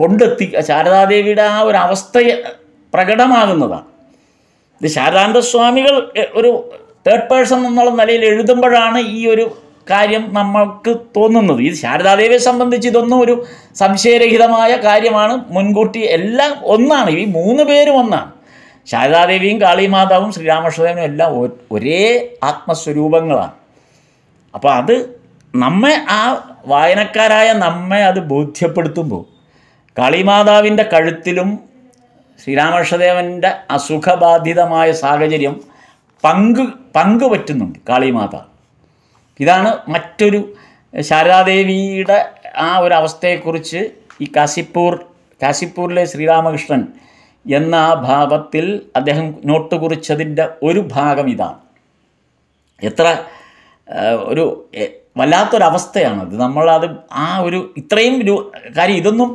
കൊണ്ടെത്തി ശാരദാദേവിയുടെ ആ ഒരു അവസ്ഥയെ പ്രകടമാകുന്നതാണ് ഇത് ശാരദാനന്ദ സ്വാമികൾ ഒരു തേർഡ് പേഴ്സൺ എന്നുള്ള നിലയിൽ എഴുതുമ്പോഴാണ് ഈ ഒരു കാര്യം നമ്മൾക്ക് തോന്നുന്നത് ഇത് ശാരദാദേവിയെ സംബന്ധിച്ച് ഇതൊന്നും ഒരു സംശയരഹിതമായ കാര്യമാണ് മുൻകൂട്ടി എല്ലാം ഒന്നാണ് ഈ മൂന്ന് പേരും ഒന്നാണ് ശാരദാദേവിയും കാളിമാതാവും ശ്രീരാമകൃഷ്ണദേവനും എല്ലാം ഒരേ ആത്മസ്വരൂപങ്ങളാണ് അപ്പോൾ അത് നമ്മെ ആ വായനക്കാരായ നമ്മെ അത് ബോധ്യപ്പെടുത്തുമ്പോൾ കാളിമാതാവിൻ്റെ കഴുത്തിലും ശ്രീരാമകൃഷ്ണദേവൻ്റെ അസുഖബാധിതമായ സാഹചര്യം പങ്ക് പങ്കുപറ്റുന്നുണ്ട് കാളിമാതാവ് ഇതാണ് മറ്റൊരു ശാരദാദേവിയുടെ ആ ഒരു അവസ്ഥയെക്കുറിച്ച് ഈ കാശിപ്പൂർ കാശിപ്പൂരിലെ ശ്രീരാമകൃഷ്ണൻ എന്ന ഭാവത്തിൽ അദ്ദേഹം നോട്ട് കുറിച്ചതിൻ്റെ ഒരു ഭാഗം ഇതാണ് എത്ര ഒരു വല്ലാത്തൊരവസ്ഥയാണത് നമ്മളത് ആ ഒരു ഇത്രയും രൂ കാര്യം ഇതൊന്നും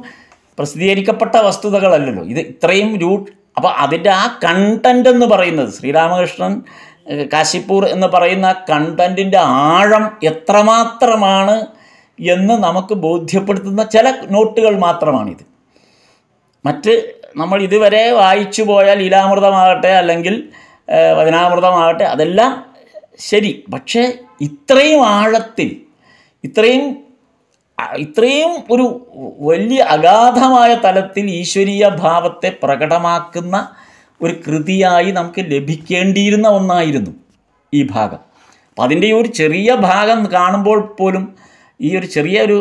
പ്രസിദ്ധീകരിക്കപ്പെട്ട വസ്തുതകളല്ലല്ലോ ഇത് ഇത്രയും രൂ അപ്പോൾ അതിൻ്റെ ആ കണ്ടൻ്റ് എന്ന് പറയുന്നത് ശ്രീരാമകൃഷ്ണൻ കാശിപ്പൂർ എന്ന് പറയുന്ന കണ്ടൻറ്റിൻ്റെ ആഴം എത്രമാത്രമാണ് എന്ന് നമുക്ക് ബോധ്യപ്പെടുത്തുന്ന ചില നോട്ടുകൾ മാത്രമാണിത് മറ്റ് നമ്മൾ ഇതുവരെ വായിച്ചു പോയ ലീലാമൃതമാകട്ടെ അല്ലെങ്കിൽ വചനാമൃതമാകട്ടെ അതെല്ലാം ശരി പക്ഷേ ഇത്രയും ആഴത്തിൽ ഇത്രയും ഇത്രയും ഒരു വലിയ അഗാധമായ തലത്തിൽ ഈശ്വരീയ ഭാവത്തെ പ്രകടമാക്കുന്ന ഒരു കൃതിയായി നമുക്ക് ലഭിക്കേണ്ടിയിരുന്ന ഒന്നായിരുന്നു ഈ ഭാഗം അപ്പം അതിൻ്റെ ഒരു ചെറിയ ഭാഗം കാണുമ്പോൾ പോലും ഈ ഒരു ചെറിയൊരു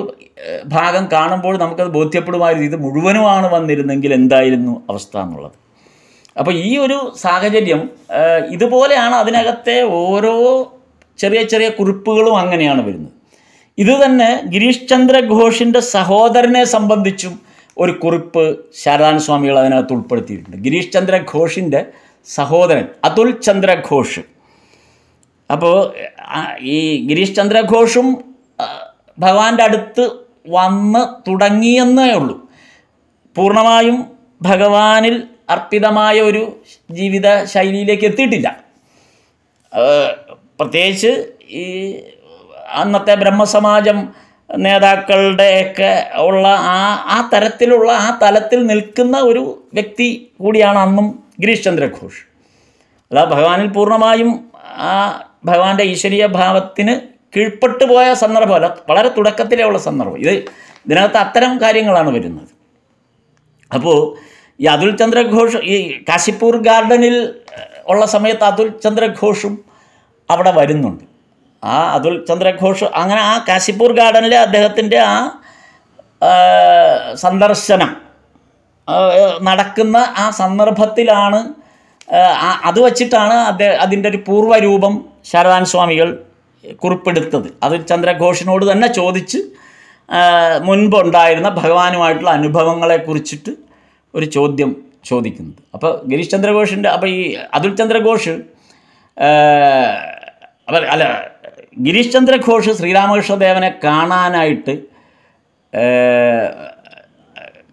ഭാഗം കാണുമ്പോൾ നമുക്കത് ബോധ്യപ്പെടുമായിരുന്നു ഇത് മുഴുവനുമാണ് വന്നിരുന്നെങ്കിൽ എന്തായിരുന്നു അവസ്ഥ എന്നുള്ളത് അപ്പോൾ ഈ ഒരു സാഹചര്യം ഇതുപോലെയാണ് അതിനകത്തെ ഓരോ ചെറിയ ചെറിയ കുറിപ്പുകളും അങ്ങനെയാണ് വരുന്നത് ഇത് തന്നെ ഗിരീഷ് ചന്ദ്ര ഘോഷിൻ്റെ സഹോദരനെ സംബന്ധിച്ചും ഒരു കുറിപ്പ് ശാരദാന സ്വാമികൾ അതിനകത്ത് ഉൾപ്പെടുത്തിയിട്ടുണ്ട് ഗിരീഷ് ചന്ദ്ര ഘോഷിൻ്റെ സഹോദരൻ അതുൽ ചന്ദ്ര ഘോഷ് അപ്പോൾ ഈ ഗിരീഷ് ചന്ദ്ര ഘോഷും ഭഗവാന്റെ അടുത്ത് വന്ന് തുടങ്ങിയെന്നേ ഉള്ളൂ പൂർണ്ണമായും ഭഗവാനിൽ അർപ്പിതമായ ഒരു ജീവിത ശൈലിയിലേക്ക് എത്തിയിട്ടില്ല പ്രത്യേകിച്ച് ഈ അന്നത്തെ ബ്രഹ്മസമാജം നേതാക്കളുടെയൊക്കെ ഉള്ള ആ ആ തരത്തിലുള്ള ആ തലത്തിൽ നിൽക്കുന്ന ഒരു വ്യക്തി കൂടിയാണ് അന്നും ഗിരീഷ് ചന്ദ്ര ഘോഷ് അതാ ഭഗവാനിൽ പൂർണ്ണമായും ആ ഭഗവാന്റെ ഈശ്വരീയ ഭാവത്തിന് കീഴ്പ്പെട്ടു പോയ സന്ദർഭം വളരെ തുടക്കത്തിലേ ഉള്ള സന്ദർഭം ഇത് ഇതിനകത്ത് അത്തരം കാര്യങ്ങളാണ് വരുന്നത് അപ്പോൾ ഈ അതുൽ ചന്ദ്രഘോഷ് ഈ കാശിപ്പൂർ ഗാർഡനിൽ ഉള്ള സമയത്ത് അതുൽ ചന്ദ്രഘോഷും അവിടെ വരുന്നുണ്ട് ആ അതുൽ ചന്ദ്രഘോഷ് അങ്ങനെ ആ കാശിപ്പൂർ ഗാർഡനിലെ അദ്ദേഹത്തിൻ്റെ ആ സന്ദർശനം നടക്കുന്ന ആ സന്ദർഭത്തിലാണ് അത് വച്ചിട്ടാണ് അദ്ദേഹം അതിൻ്റെ ഒരു പൂർവ്വരൂപം ശാരദാൻ സ്വാമികൾ കുറിപ്പെടുത്തത് അത് ചന്ദ്രഘോഷിനോട് തന്നെ ചോദിച്ച് മുൻപുണ്ടായിരുന്ന ഭഗവാനുമായിട്ടുള്ള അനുഭവങ്ങളെ കുറിച്ചിട്ട് ഒരു ചോദ്യം ചോദിക്കുന്നത് അപ്പോൾ ഗിരീഷ് ചന്ദ്രഘോഷിൻ്റെ അപ്പോൾ ഈ അതുൽ ചന്ദ്രഘോഷ് അല്ല ഗിരീഷ് ചന്ദ്രഘോഷ് ശ്രീരാമകൃഷ്ണദേവനെ കാണാനായിട്ട്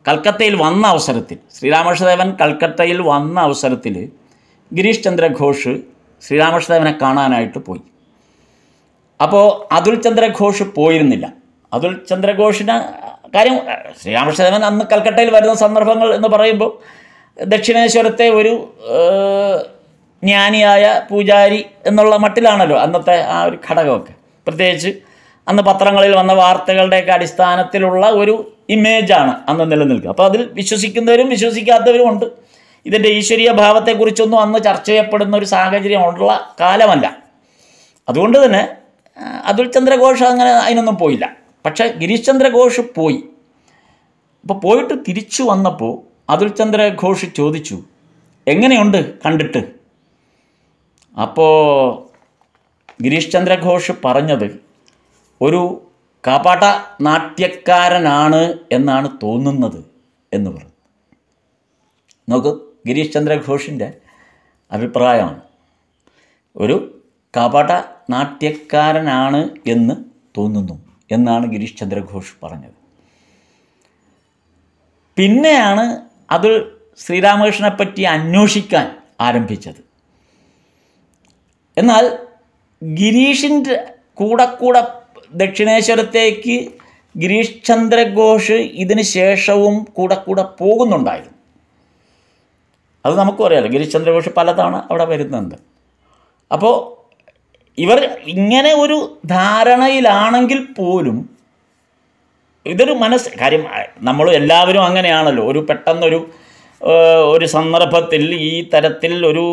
കൽക്കത്തയിൽ വന്ന അവസരത്തിൽ ശ്രീരാമകൃഷ്ണദേവൻ കൽക്കത്തയിൽ വന്ന അവസരത്തിൽ ഗിരീഷ് ചന്ദ്രഘോഷ് ശ്രീരാമകൃഷ്ണദേവനെ കാണാനായിട്ട് പോയി അപ്പോൾ അതുൽ ചന്ദ്രഘോഷ് പോയിരുന്നില്ല അതുൽ ചന്ദ്രഘോഷിന് കാര്യം ശ്രീരാമകൃഷ്ണദേവൻ അന്ന് കൽക്കട്ടയിൽ വരുന്ന സന്ദർഭങ്ങൾ എന്ന് പറയുമ്പോൾ ദക്ഷിണേശ്വരത്തെ ഒരു ജ്ഞാനിയായ പൂജാരി എന്നുള്ള മട്ടിലാണല്ലോ അന്നത്തെ ആ ഒരു ഘടകമൊക്കെ പ്രത്യേകിച്ച് അന്ന് പത്രങ്ങളിൽ വന്ന വാർത്തകളുടെയൊക്കെ അടിസ്ഥാനത്തിലുള്ള ഒരു ഇമേജാണ് അന്ന് നിലനിൽക്കുക അപ്പോൾ അതിൽ വിശ്വസിക്കുന്നവരും വിശ്വസിക്കാത്തവരും ഉണ്ട് ഇതിൻ്റെ ഈശ്വരീയ ഭാവത്തെക്കുറിച്ചൊന്നും അന്ന് ചർച്ച ചെയ്യപ്പെടുന്ന ഒരു സാഹചര്യമുള്ള കാലമല്ല അതുകൊണ്ട് തന്നെ അതുൽ ചന്ദ്രഘോഷ് അങ്ങനെ അതിനൊന്നും പോയില്ല പക്ഷേ ഗിരീഷ് ചന്ദ്രഘോഷ് പോയി അപ്പോൾ പോയിട്ട് തിരിച്ചു വന്നപ്പോൾ അതുൽ ചന്ദ്രഘോഷ് ചോദിച്ചു എങ്ങനെയുണ്ട് കണ്ടിട്ട് അപ്പോൾ ഗിരീഷ് ചന്ദ്രഘോഷ് പറഞ്ഞത് ഒരു കാപ്പാട്ട നാട്യക്കാരനാണ് എന്നാണ് തോന്നുന്നത് എന്ന് പറഞ്ഞു നോക്ക് ഗിരീഷ് ചന്ദ്രഘോഷിൻ്റെ അഭിപ്രായമാണ് ഒരു കപട നാട്യക്കാരനാണ് എന്ന് തോന്നുന്നു എന്നാണ് ഗിരീഷ് ചന്ദ്രഘോഷ് പറഞ്ഞത് പിന്നെയാണ് അത് ശ്രീരാമകൃഷ്ണനെ പറ്റി അന്വേഷിക്കാൻ ആരംഭിച്ചത് എന്നാൽ ഗിരീഷിൻ്റെ കൂടെ കൂടെ ദക്ഷിണേശ്വരത്തേക്ക് ഗിരീഷ് ചന്ദ്രഘോഷ് ഇതിന് ശേഷവും കൂടെ കൂടെ പോകുന്നുണ്ടായിരുന്നു അത് നമുക്കും അറിയാലോ ഗിരീഷ് ചന്ദ്രഘോഷ് പലതാണ് അവിടെ വരുന്നുണ്ട് അപ്പോൾ ഇവർ ഇങ്ങനെ ഒരു ധാരണയിലാണെങ്കിൽ പോലും ഇതൊരു മനസ്സ് കാര്യം നമ്മൾ എല്ലാവരും അങ്ങനെയാണല്ലോ ഒരു പെട്ടെന്നൊരു ഒരു സന്ദർഭത്തിൽ ഈ തരത്തിൽ ഒരു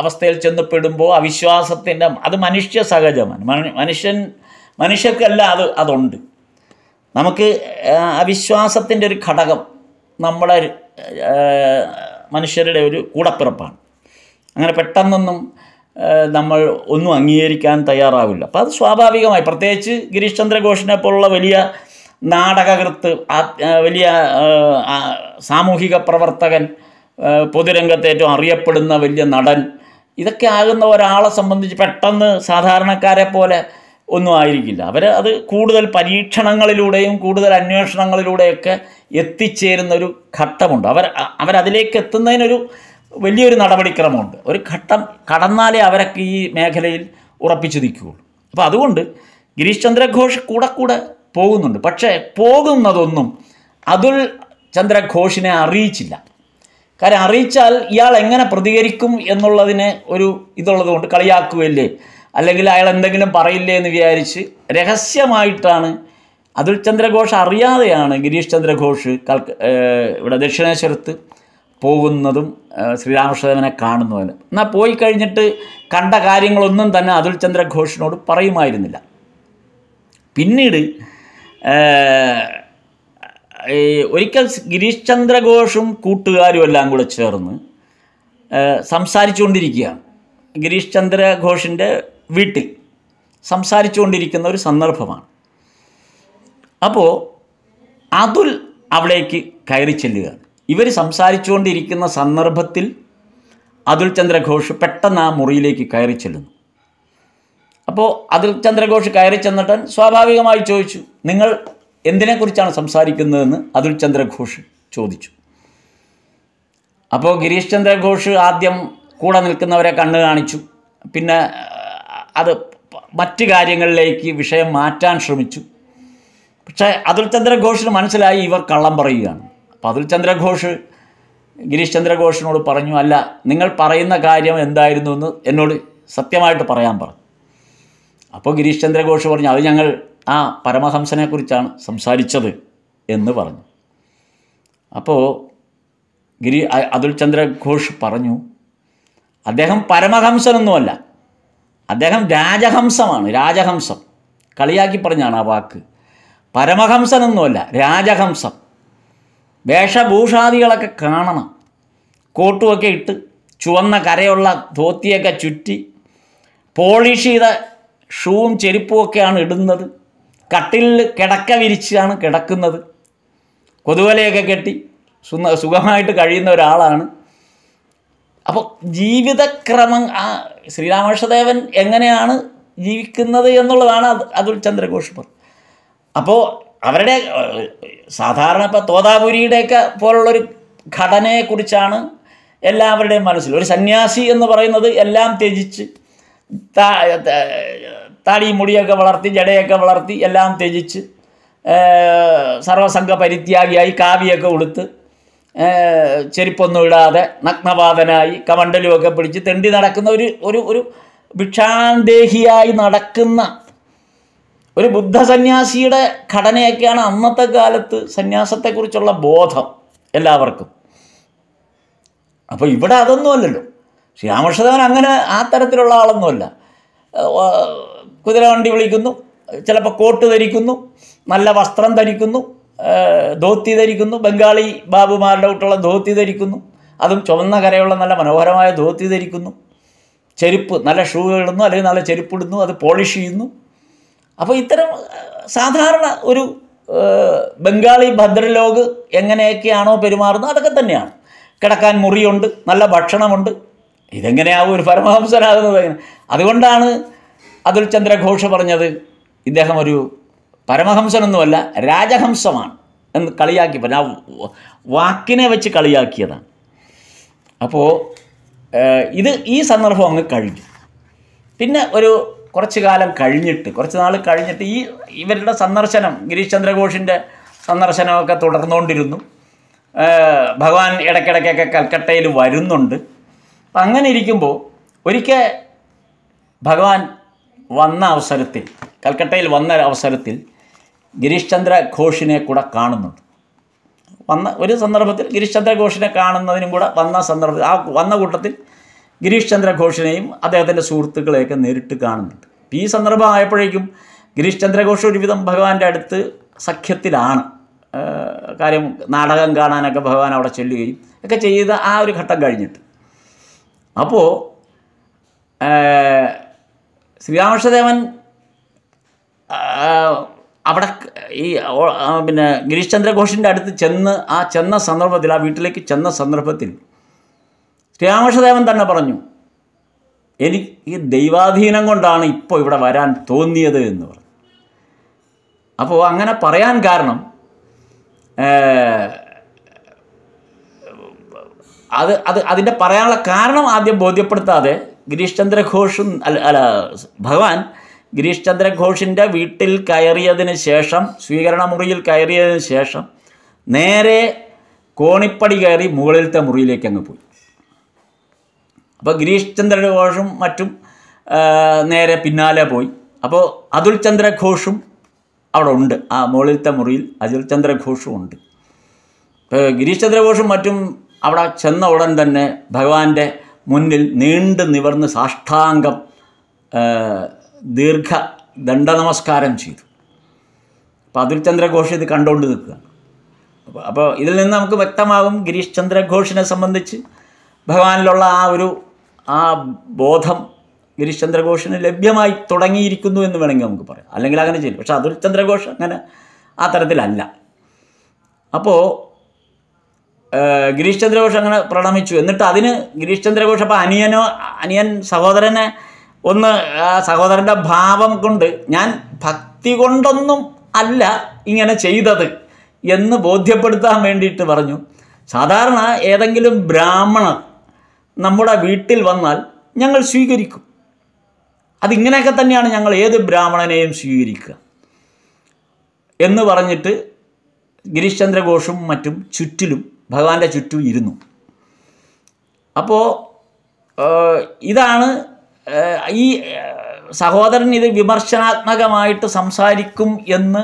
അവസ്ഥയിൽ ചെന്നപ്പെടുമ്പോൾ അവിശ്വാസത്തിൻ്റെ അത് മനുഷ്യ സഹജമാണ് മനുഷ്യൻ മനുഷ്യർക്കല്ല അത് അതുണ്ട് നമുക്ക് അവിശ്വാസത്തിൻ്റെ ഒരു ഘടകം നമ്മുടെ മനുഷ്യരുടെ ഒരു കൂടപ്പിറപ്പാണ് അങ്ങനെ പെട്ടെന്നൊന്നും നമ്മൾ ഒന്നും അംഗീകരിക്കാൻ തയ്യാറാവില്ല അപ്പോൾ അത് സ്വാഭാവികമായി പ്രത്യേകിച്ച് ഗിരീഷ് ചന്ദ്രഘോഷിനെ പോലുള്ള വലിയ നാടകകൃത്ത് വലിയ സാമൂഹിക പ്രവർത്തകൻ പൊതുരംഗത്ത് ഏറ്റവും അറിയപ്പെടുന്ന വലിയ നടൻ ഇതൊക്കെ ആകുന്ന ഒരാളെ സംബന്ധിച്ച് പെട്ടെന്ന് സാധാരണക്കാരെ പോലെ ഒന്നും ആയിരിക്കില്ല അവർ അത് കൂടുതൽ പരീക്ഷണങ്ങളിലൂടെയും കൂടുതൽ അന്വേഷണങ്ങളിലൂടെയൊക്കെ എത്തിച്ചേരുന്നൊരു ഘട്ടമുണ്ട് അവർ അവരതിലേക്ക് എത്തുന്നതിനൊരു വലിയൊരു നടപടിക്രമമുണ്ട് ഒരു ഘട്ടം കടന്നാലേ അവരൊക്കെ ഈ മേഖലയിൽ ഉറപ്പിച്ചു നിൽക്കുകയുള്ളൂ അപ്പോൾ അതുകൊണ്ട് ഗിരീഷ് ചന്ദ്രഘോഷ് കൂടെ കൂടെ പോകുന്നുണ്ട് പക്ഷേ പോകുന്നതൊന്നും അതുൽ ചന്ദ്രഘോഷിനെ അറിയിച്ചില്ല കാര്യം അറിയിച്ചാൽ ഇയാൾ എങ്ങനെ പ്രതികരിക്കും എന്നുള്ളതിന് ഒരു ഇതുള്ളത് കൊണ്ട് കളിയാക്കുകയല്ലേ അല്ലെങ്കിൽ അയാൾ എന്തെങ്കിലും പറയില്ലേ എന്ന് വിചാരിച്ച് രഹസ്യമായിട്ടാണ് അതുൽ ചന്ദ്രഘോഷ് അറിയാതെയാണ് ഗിരീഷ് ചന്ദ്രഘോഷ് കൽക്ക ഇവിടെ ദക്ഷിണേശ്വരത്ത് പോകുന്നതും ശ്രീരാമകൃഷ്ണദേവനെ കാണുന്നതിനും എന്നാൽ പോയി കഴിഞ്ഞിട്ട് കണ്ട കാര്യങ്ങളൊന്നും തന്നെ അതുൽ ചന്ദ്രഘോഷിനോട് പറയുമായിരുന്നില്ല പിന്നീട് ഒരിക്കൽ ഗിരീഷ് ചന്ദ്രഘോഷും കൂട്ടുകാരും എല്ലാം കൂടെ ചേർന്ന് സംസാരിച്ചുകൊണ്ടിരിക്കുകയാണ് ഗിരീഷ് ചന്ദ്രഘോഷിൻ്റെ വീട്ടിൽ സംസാരിച്ചുകൊണ്ടിരിക്കുന്ന ഒരു സന്ദർഭമാണ് അപ്പോൾ അതുൽ അവിടേക്ക് കയറി ചെല്ലുകയാണ് ഇവർ സംസാരിച്ചുകൊണ്ടിരിക്കുന്ന സന്ദർഭത്തിൽ അതുൽ ചന്ദ്രഘോഷ് പെട്ടെന്ന് ആ മുറിയിലേക്ക് കയറി ചെല്ലുന്നു അപ്പോൾ അതുൽ ചന്ദ്രഘോഷ് കയറി ചെന്നിട്ടൻ സ്വാഭാവികമായി ചോദിച്ചു നിങ്ങൾ എന്തിനെക്കുറിച്ചാണ് സംസാരിക്കുന്നതെന്ന് അതുൽ ചന്ദ്രഘോഷ് ചോദിച്ചു അപ്പോൾ ഗിരീഷ് ചന്ദ്രഘോഷ് ആദ്യം കൂടെ നിൽക്കുന്നവരെ കണ്ണു കാണിച്ചു പിന്നെ അത് മറ്റ് കാര്യങ്ങളിലേക്ക് വിഷയം മാറ്റാൻ ശ്രമിച്ചു പക്ഷേ അതുൽ ചന്ദ്രഘോഷിന് മനസ്സിലായി ഇവർ കള്ളം പറയുകയാണ് അപ്പോൾ അതിൽ ചന്ദ്രഘോഷ് ഗിരീഷ് ചന്ദ്രഘോഷിനോട് പറഞ്ഞു അല്ല നിങ്ങൾ പറയുന്ന കാര്യം എന്തായിരുന്നു എന്ന് എന്നോട് സത്യമായിട്ട് പറയാൻ പറഞ്ഞു അപ്പോൾ ഗിരീഷ് ചന്ദ്രഘോഷ് പറഞ്ഞു അത് ഞങ്ങൾ ആ പരമഹംസനെക്കുറിച്ചാണ് സംസാരിച്ചത് എന്ന് പറഞ്ഞു അപ്പോൾ ഗിരി അതുൽ ചന്ദ്രഘോഷ് പറഞ്ഞു അദ്ദേഹം പരമഹംസനൊന്നുമല്ല അദ്ദേഹം രാജഹംസമാണ് രാജഹംസം കളിയാക്കി പറഞ്ഞാണ് ആ വാക്ക് പരമഹംസനൊന്നുമല്ല രാജഹംസം വേഷഭൂഷാദികളൊക്കെ കാണണം കോട്ടുമൊക്കെ ഇട്ട് ചുവന്ന കരയുള്ള ധോത്തിയൊക്കെ ചുറ്റി പോളിഷ് ചെയ്ത ഷൂവും ഒക്കെയാണ് ഇടുന്നത് കട്ടിലിൽ കിടക്ക വിരിച്ചാണ് കിടക്കുന്നത് കൊതുവലയൊക്കെ കെട്ടി സുന്ദ സുഖമായിട്ട് കഴിയുന്ന ഒരാളാണ് അപ്പോൾ ജീവിതക്രമം ആ ശ്രീരാമകൃഷ്ണദേവൻ എങ്ങനെയാണ് ജീവിക്കുന്നത് എന്നുള്ളതാണ് അതുൽ ചന്ദ്രഘോഷ് അപ്പോൾ അവരുടെ സാധാരണ ഇപ്പോൾ തോതാപുരിയുടെയൊക്കെ പോലുള്ളൊരു ഘടനയെക്കുറിച്ചാണ് എല്ലാവരുടെയും മനസ്സിൽ ഒരു സന്യാസി എന്ന് പറയുന്നത് എല്ലാം ത്യജിച്ച് താടി മുടിയൊക്കെ വളർത്തി ജടയൊക്കെ വളർത്തി എല്ലാം ത്യജിച്ച് സർവസംഘ പരിത്യാഗിയായി കാവിയൊക്കെ ഉടുത്ത് ചെരുപ്പൊന്നും ഇടാതെ നഗ്നപാതനായി കമണ്ടലുമൊക്കെ പിടിച്ച് തെണ്ടി നടക്കുന്ന ഒരു ഒരു ഒരു ഭിക്ഷാന്തേഹിയായി നടക്കുന്ന ഒരു ബുദ്ധ സന്യാസിയുടെ ഘടനയൊക്കെയാണ് അന്നത്തെ കാലത്ത് സന്യാസത്തെക്കുറിച്ചുള്ള ബോധം എല്ലാവർക്കും അപ്പോൾ ഇവിടെ അതൊന്നുമല്ലല്ലോ ശ്രീരാമകൃഷ്ണദേവൻ അങ്ങനെ ആ തരത്തിലുള്ള ആളൊന്നുമല്ല കുതിരവണ്ടി വിളിക്കുന്നു ചിലപ്പോൾ കോട്ട് ധരിക്കുന്നു നല്ല വസ്ത്രം ധരിക്കുന്നു ധോത്തി ധരിക്കുന്നു ബംഗാളി ബാബുമാരുടെ കൂട്ടുള്ള ധോത്തി ധരിക്കുന്നു അതും ചുവന്ന കരയുള്ള നല്ല മനോഹരമായ ധോത്തി ധരിക്കുന്നു ചെരുപ്പ് നല്ല ഷൂ ഇടുന്നു അല്ലെങ്കിൽ നല്ല ചെരുപ്പ് ഇടുന്നു അത് പോളിഷ് ചെയ്യുന്നു അപ്പോൾ ഇത്തരം സാധാരണ ഒരു ബംഗാളി ഭദ്രലോക് എങ്ങനെയൊക്കെയാണോ പെരുമാറുന്നത് അതൊക്കെ തന്നെയാണ് കിടക്കാൻ മുറിയുണ്ട് നല്ല ഭക്ഷണമുണ്ട് ഇതെങ്ങനെയാവും ഒരു പരമഹംസനാകുന്നത് അതുകൊണ്ടാണ് അതുൽ ചന്ദ്രഘോഷ് പറഞ്ഞത് ഇദ്ദേഹം ഒരു പരമഹംസനൊന്നുമല്ല രാജഹംസമാണ് എന്ന് കളിയാക്കി പറഞ്ഞു ആ വാക്കിനെ വെച്ച് കളിയാക്കിയതാണ് അപ്പോൾ ഇത് ഈ സന്ദർഭം അങ്ങ് കഴിഞ്ഞു പിന്നെ ഒരു കുറച്ച് കാലം കഴിഞ്ഞിട്ട് കുറച്ച് നാൾ കഴിഞ്ഞിട്ട് ഈ ഇവരുടെ സന്ദർശനം ഗിരീഷ് ചന്ദ്രഘോഷിൻ്റെ സന്ദർശനമൊക്കെ തുടർന്നുകൊണ്ടിരുന്നു ഭഗവാൻ ഇടയ്ക്കിടയ്ക്കൊക്കെ കൽക്കട്ടയിൽ വരുന്നുണ്ട് അപ്പം അങ്ങനെ ഇരിക്കുമ്പോൾ ഒരിക്കൽ ഭഗവാൻ വന്ന അവസരത്തിൽ കൽക്കട്ടയിൽ വന്ന അവസരത്തിൽ ഗിരീഷ് ചന്ദ്ര ഘോഷിനെ കൂടെ കാണുന്നുണ്ട് വന്ന ഒരു സന്ദർഭത്തിൽ ഗിരീഷ് ചന്ദ്ര ഘോഷിനെ കാണുന്നതിനും കൂടെ വന്ന സന്ദർഭത്തിൽ ആ വന്ന കൂട്ടത്തിൽ ഗിരീഷ് ചന്ദ്ര ഘോഷിനെയും അദ്ദേഹത്തിൻ്റെ സുഹൃത്തുക്കളെയൊക്കെ നേരിട്ട് കാണുന്നുണ്ട് ഈ സന്ദർഭമായപ്പോഴേക്കും ഗിരീഷ് ചന്ദ്രഘോഷ് ഒരുവിധം ഭഗവാന്റെ അടുത്ത് സഖ്യത്തിലാണ് കാര്യം നാടകം കാണാനൊക്കെ ഭഗവാൻ അവിടെ ചെല്ലുകയും ഒക്കെ ചെയ്ത ആ ഒരു ഘട്ടം കഴിഞ്ഞിട്ട് അപ്പോൾ ശ്രീരാമകൃഷ്ണദേവൻ അവിടെ ഈ പിന്നെ ഗിരീഷ് ചന്ദ്രഘോഷിൻ്റെ അടുത്ത് ചെന്ന് ആ ചെന്ന സന്ദർഭത്തിൽ ആ വീട്ടിലേക്ക് ചെന്ന സന്ദർഭത്തിൽ ശ്രീരാമകൃഷ്ണദേവൻ തന്നെ പറഞ്ഞു എനിക്ക് ഈ ദൈവാധീനം കൊണ്ടാണ് ഇപ്പോൾ ഇവിടെ വരാൻ തോന്നിയത് എന്ന് പറഞ്ഞു അപ്പോൾ അങ്ങനെ പറയാൻ കാരണം അത് അത് അതിൻ്റെ പറയാനുള്ള കാരണം ആദ്യം ബോധ്യപ്പെടുത്താതെ ഗിരീഷ് ചന്ദ്ര അല്ല അല്ല ഭഗവാൻ ഗിരീഷ് ഘോഷിൻ്റെ വീട്ടിൽ കയറിയതിന് ശേഷം സ്വീകരണ മുറിയിൽ കയറിയതിന് ശേഷം നേരെ കോണിപ്പടി കയറി മുകളിലത്തെ മുറിയിലേക്ക് അങ്ങ് പോയി അപ്പോൾ ഗിരീഷ് ചന്ദ്ര ഘോഷും മറ്റും നേരെ പിന്നാലെ പോയി അപ്പോൾ അതുൽ ചന്ദ്ര ഘോഷും അവിടെ ഉണ്ട് ആ മുകളിലത്തെ മുറിയിൽ അതുൽ ചന്ദ്ര ഘോഷും ഉണ്ട് ഇപ്പോൾ ഗിരീഷ് ചന്ദ്രഘോഷും മറ്റും അവിടെ ചെന്ന ഉടൻ തന്നെ ഭഗവാന്റെ മുന്നിൽ നീണ്ടു നിവർന്ന് സാഷ്ടാംഗം ദീർഘ ദണ്ഡ നമസ്കാരം ചെയ്തു അപ്പോൾ അതുൽ ചന്ദ്രഘോഷ് ഇത് കണ്ടുകൊണ്ട് നിൽക്കുകയാണ് അപ്പോൾ ഇതിൽ നിന്ന് നമുക്ക് വ്യക്തമാകും ഗിരീഷ് ചന്ദ്രഘോഷിനെ സംബന്ധിച്ച് ഭഗവാനിലുള്ള ആ ഒരു ആ ബോധം ചന്ദ്രഘോഷിന് ലഭ്യമായി തുടങ്ങിയിരിക്കുന്നു എന്ന് വേണമെങ്കിൽ നമുക്ക് പറയാം അല്ലെങ്കിൽ അങ്ങനെ ചെയ്യും പക്ഷേ അതുൽ ചന്ദ്രഘോഷ് അങ്ങനെ ആ തരത്തിലല്ല അപ്പോൾ ഗിരീഷ് ചന്ദ്രഘോഷ് അങ്ങനെ പ്രണമിച്ചു എന്നിട്ട് അതിന് ഗിരീഷ് ചന്ദ്രഘോഷ് അപ്പോൾ അനിയനോ അനിയൻ സഹോദരനെ ഒന്ന് സഹോദരൻ്റെ ഭാവം കൊണ്ട് ഞാൻ ഭക്തി കൊണ്ടൊന്നും അല്ല ഇങ്ങനെ ചെയ്തത് എന്ന് ബോധ്യപ്പെടുത്താൻ വേണ്ടിയിട്ട് പറഞ്ഞു സാധാരണ ഏതെങ്കിലും ബ്രാഹ്മണർ നമ്മുടെ വീട്ടിൽ വന്നാൽ ഞങ്ങൾ സ്വീകരിക്കും അതിങ്ങനെയൊക്കെ തന്നെയാണ് ഞങ്ങൾ ഏത് ബ്രാഹ്മണനെയും സ്വീകരിക്കുക എന്ന് പറഞ്ഞിട്ട് ഗിരീഷ്ചന്ദ്ര ഘോഷും മറ്റും ചുറ്റിലും ഭഗവാന്റെ ചുറ്റും ഇരുന്നു അപ്പോൾ ഇതാണ് ഈ സഹോദരൻ ഇത് വിമർശനാത്മകമായിട്ട് സംസാരിക്കും എന്ന്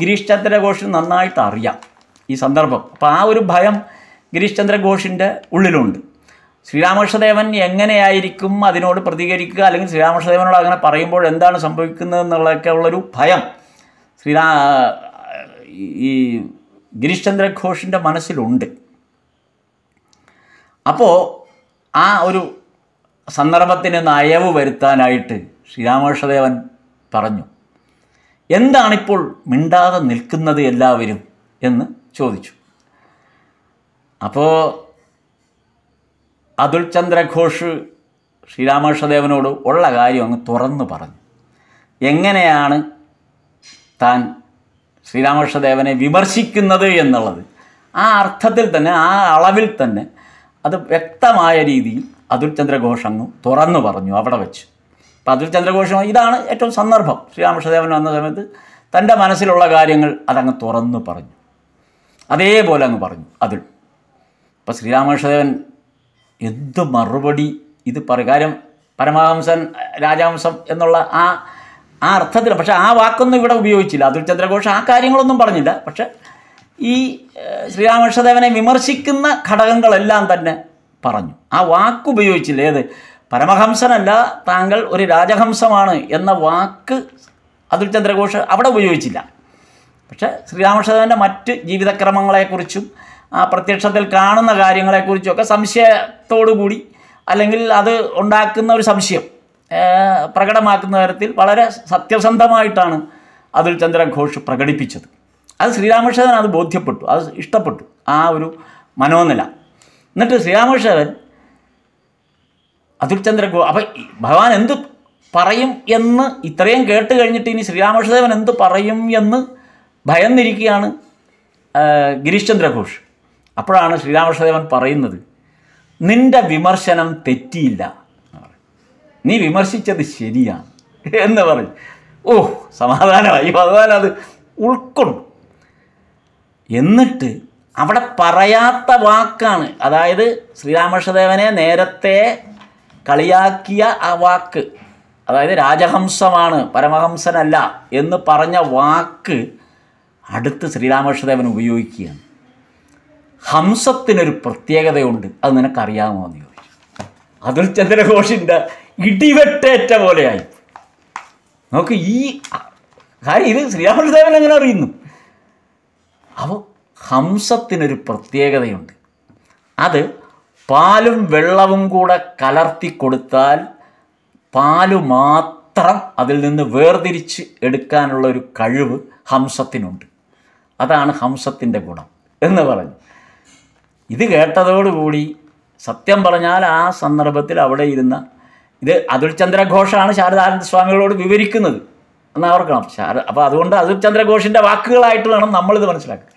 ഗിരീഷ് ചന്ദ്രഘോഷിന് നന്നായിട്ട് അറിയാം ഈ സന്ദർഭം അപ്പോൾ ആ ഒരു ഭയം ഗിരീഷ് ചന്ദ്രഘോഷിൻ്റെ ഉള്ളിലുണ്ട് ശ്രീരാമകൃഷ്ണദേവൻ എങ്ങനെയായിരിക്കും അതിനോട് പ്രതികരിക്കുക അല്ലെങ്കിൽ ശ്രീരാമകൃഷ്ണദേവനോട് അങ്ങനെ പറയുമ്പോൾ എന്താണ് സംഭവിക്കുന്നത് എന്നുള്ളതൊക്കെ ഉള്ളൊരു ഭയം ശ്രീരാ ഈ ഗിരീഷ് ഘോഷിൻ്റെ മനസ്സിലുണ്ട് അപ്പോൾ ആ ഒരു സന്ദർഭത്തിന് നയവ് വരുത്താനായിട്ട് ശ്രീരാമകൃഷ്ണദേവൻ പറഞ്ഞു എന്താണിപ്പോൾ മിണ്ടാതെ നിൽക്കുന്നത് എല്ലാവരും എന്ന് ചോദിച്ചു അപ്പോൾ അതുൽ ചന്ദ്രഘോഷ് ശ്രീരാമകൃഷ്ണദേവനോട് ഉള്ള കാര്യം അങ്ങ് തുറന്നു പറഞ്ഞു എങ്ങനെയാണ് താൻ ശ്രീരാമകൃഷ്ണദേവനെ വിമർശിക്കുന്നത് എന്നുള്ളത് ആ അർത്ഥത്തിൽ തന്നെ ആ അളവിൽ തന്നെ അത് വ്യക്തമായ രീതിയിൽ അതുൽ ചന്ദ്രഘോഷ് അങ്ങ് തുറന്നു പറഞ്ഞു അവിടെ വെച്ച് അപ്പോൾ അതുൽ ചന്ദ്രഘോഷ് ഇതാണ് ഏറ്റവും സന്ദർഭം ശ്രീരാമകൃഷ്ണദേവൻ വന്ന സമയത്ത് തൻ്റെ മനസ്സിലുള്ള കാര്യങ്ങൾ അതങ്ങ് തുറന്നു പറഞ്ഞു അതേപോലെ അങ്ങ് പറഞ്ഞു അതിൽ ഇപ്പോൾ ശ്രീരാമകൃഷ്ണദേവൻ എന്ത് മറുപടി ഇത് പ്രകാരം പരമഹംസൻ രാജഹംസം എന്നുള്ള ആ ആ അർത്ഥത്തിൽ പക്ഷെ ആ വാക്കൊന്നും ഇവിടെ ഉപയോഗിച്ചില്ല അതുൽ ചന്ദ്രഘോഷ് ആ കാര്യങ്ങളൊന്നും പറഞ്ഞില്ല പക്ഷെ ഈ ശ്രീരാമകൃഷ്ണദേവനെ വിമർശിക്കുന്ന ഘടകങ്ങളെല്ലാം തന്നെ പറഞ്ഞു ആ വാക്ക് ഉപയോഗിച്ചില്ല ഏത് പരമഹംസനല്ല താങ്കൾ ഒരു രാജഹംസമാണ് എന്ന വാക്ക് അതുൽ ചന്ദ്രഘോഷ് അവിടെ ഉപയോഗിച്ചില്ല പക്ഷേ ശ്രീരാമകൃഷ്ണദേവൻ്റെ മറ്റ് ജീവിതക്രമങ്ങളെക്കുറിച്ചും ആ പ്രത്യക്ഷത്തിൽ കാണുന്ന കാര്യങ്ങളെക്കുറിച്ചൊക്കെ കൂടി അല്ലെങ്കിൽ അത് ഉണ്ടാക്കുന്ന ഒരു സംശയം പ്രകടമാക്കുന്ന തരത്തിൽ വളരെ സത്യസന്ധമായിട്ടാണ് അതിൽ ചന്ദ്രഘോഷ് പ്രകടിപ്പിച്ചത് അത് ശ്രീരാമകൃഷ്ണൻ അത് ബോധ്യപ്പെട്ടു അത് ഇഷ്ടപ്പെട്ടു ആ ഒരു മനോനില എന്നിട്ട് ശ്രീരാമകൃഷ്ണൻ അതുൽ ചന്ദ്ര അപ്പം ഭഗവാൻ എന്ത് പറയും എന്ന് ഇത്രയും കേട്ട് കഴിഞ്ഞിട്ട് ഇനി ശ്രീരാമകൃഷ്ണദേവൻ എന്ത് പറയും എന്ന് ഭയന്നിരിക്കുകയാണ് ഗിരീഷ് ചന്ദ്രഘോഷ് അപ്പോഴാണ് ശ്രീരാമകൃഷ്ണദേവൻ പറയുന്നത് നിന്റെ വിമർശനം തെറ്റിയില്ല നീ വിമർശിച്ചത് ശരിയാണ് എന്ന് പറഞ്ഞു ഓ സമാധാനമായി ഭഗവാൻ അത് ഉൾക്കൊണ്ടു എന്നിട്ട് അവിടെ പറയാത്ത വാക്കാണ് അതായത് ശ്രീരാമകൃഷ്ണദേവനെ നേരത്തെ കളിയാക്കിയ ആ വാക്ക് അതായത് രാജഹംസമാണ് പരമഹംസനല്ല എന്ന് പറഞ്ഞ വാക്ക് അടുത്ത് ശ്രീരാമകൃഷ്ണദേവൻ ഉപയോഗിക്കുകയാണ് ഹംസത്തിനൊരു പ്രത്യേകതയുണ്ട് അത് നിനക്കറിയാമോ എന്ന് ചോദിച്ചു അതിൽ ചന്ദ്രഘോഷിൻ്റെ ഇടിവെട്ടേറ്റ പോലെയായി നോക്ക് ഈ കാര്യം ഇത് ശ്രീരാമകൃഷ്ണദേവൻ എങ്ങനെ അറിയുന്നു അപ്പോൾ ഹംസത്തിനൊരു പ്രത്യേകതയുണ്ട് അത് പാലും വെള്ളവും കൂടെ കലർത്തി കൊടുത്താൽ പാല് മാത്രം അതിൽ നിന്ന് വേർതിരിച്ച് എടുക്കാനുള്ള ഒരു കഴിവ് ഹംസത്തിനുണ്ട് അതാണ് ഹംസത്തിൻ്റെ ഗുണം എന്ന് പറഞ്ഞു ഇത് കേട്ടതോടുകൂടി സത്യം പറഞ്ഞാൽ ആ സന്ദർഭത്തിൽ അവിടെ ഇരുന്ന ഇത് അതുൽ ചന്ദ്രഘോഷാണ് ശാരദാനന്ദ സ്വാമികളോട് വിവരിക്കുന്നത് എന്ന് ഓർക്കണം ശാര അപ്പോൾ അതുകൊണ്ട് അതുൽ ചന്ദ്രഘോഷിൻ്റെ വാക്കുകളായിട്ട് വേണം നമ്മളിത് മനസ്സിലാക്കുക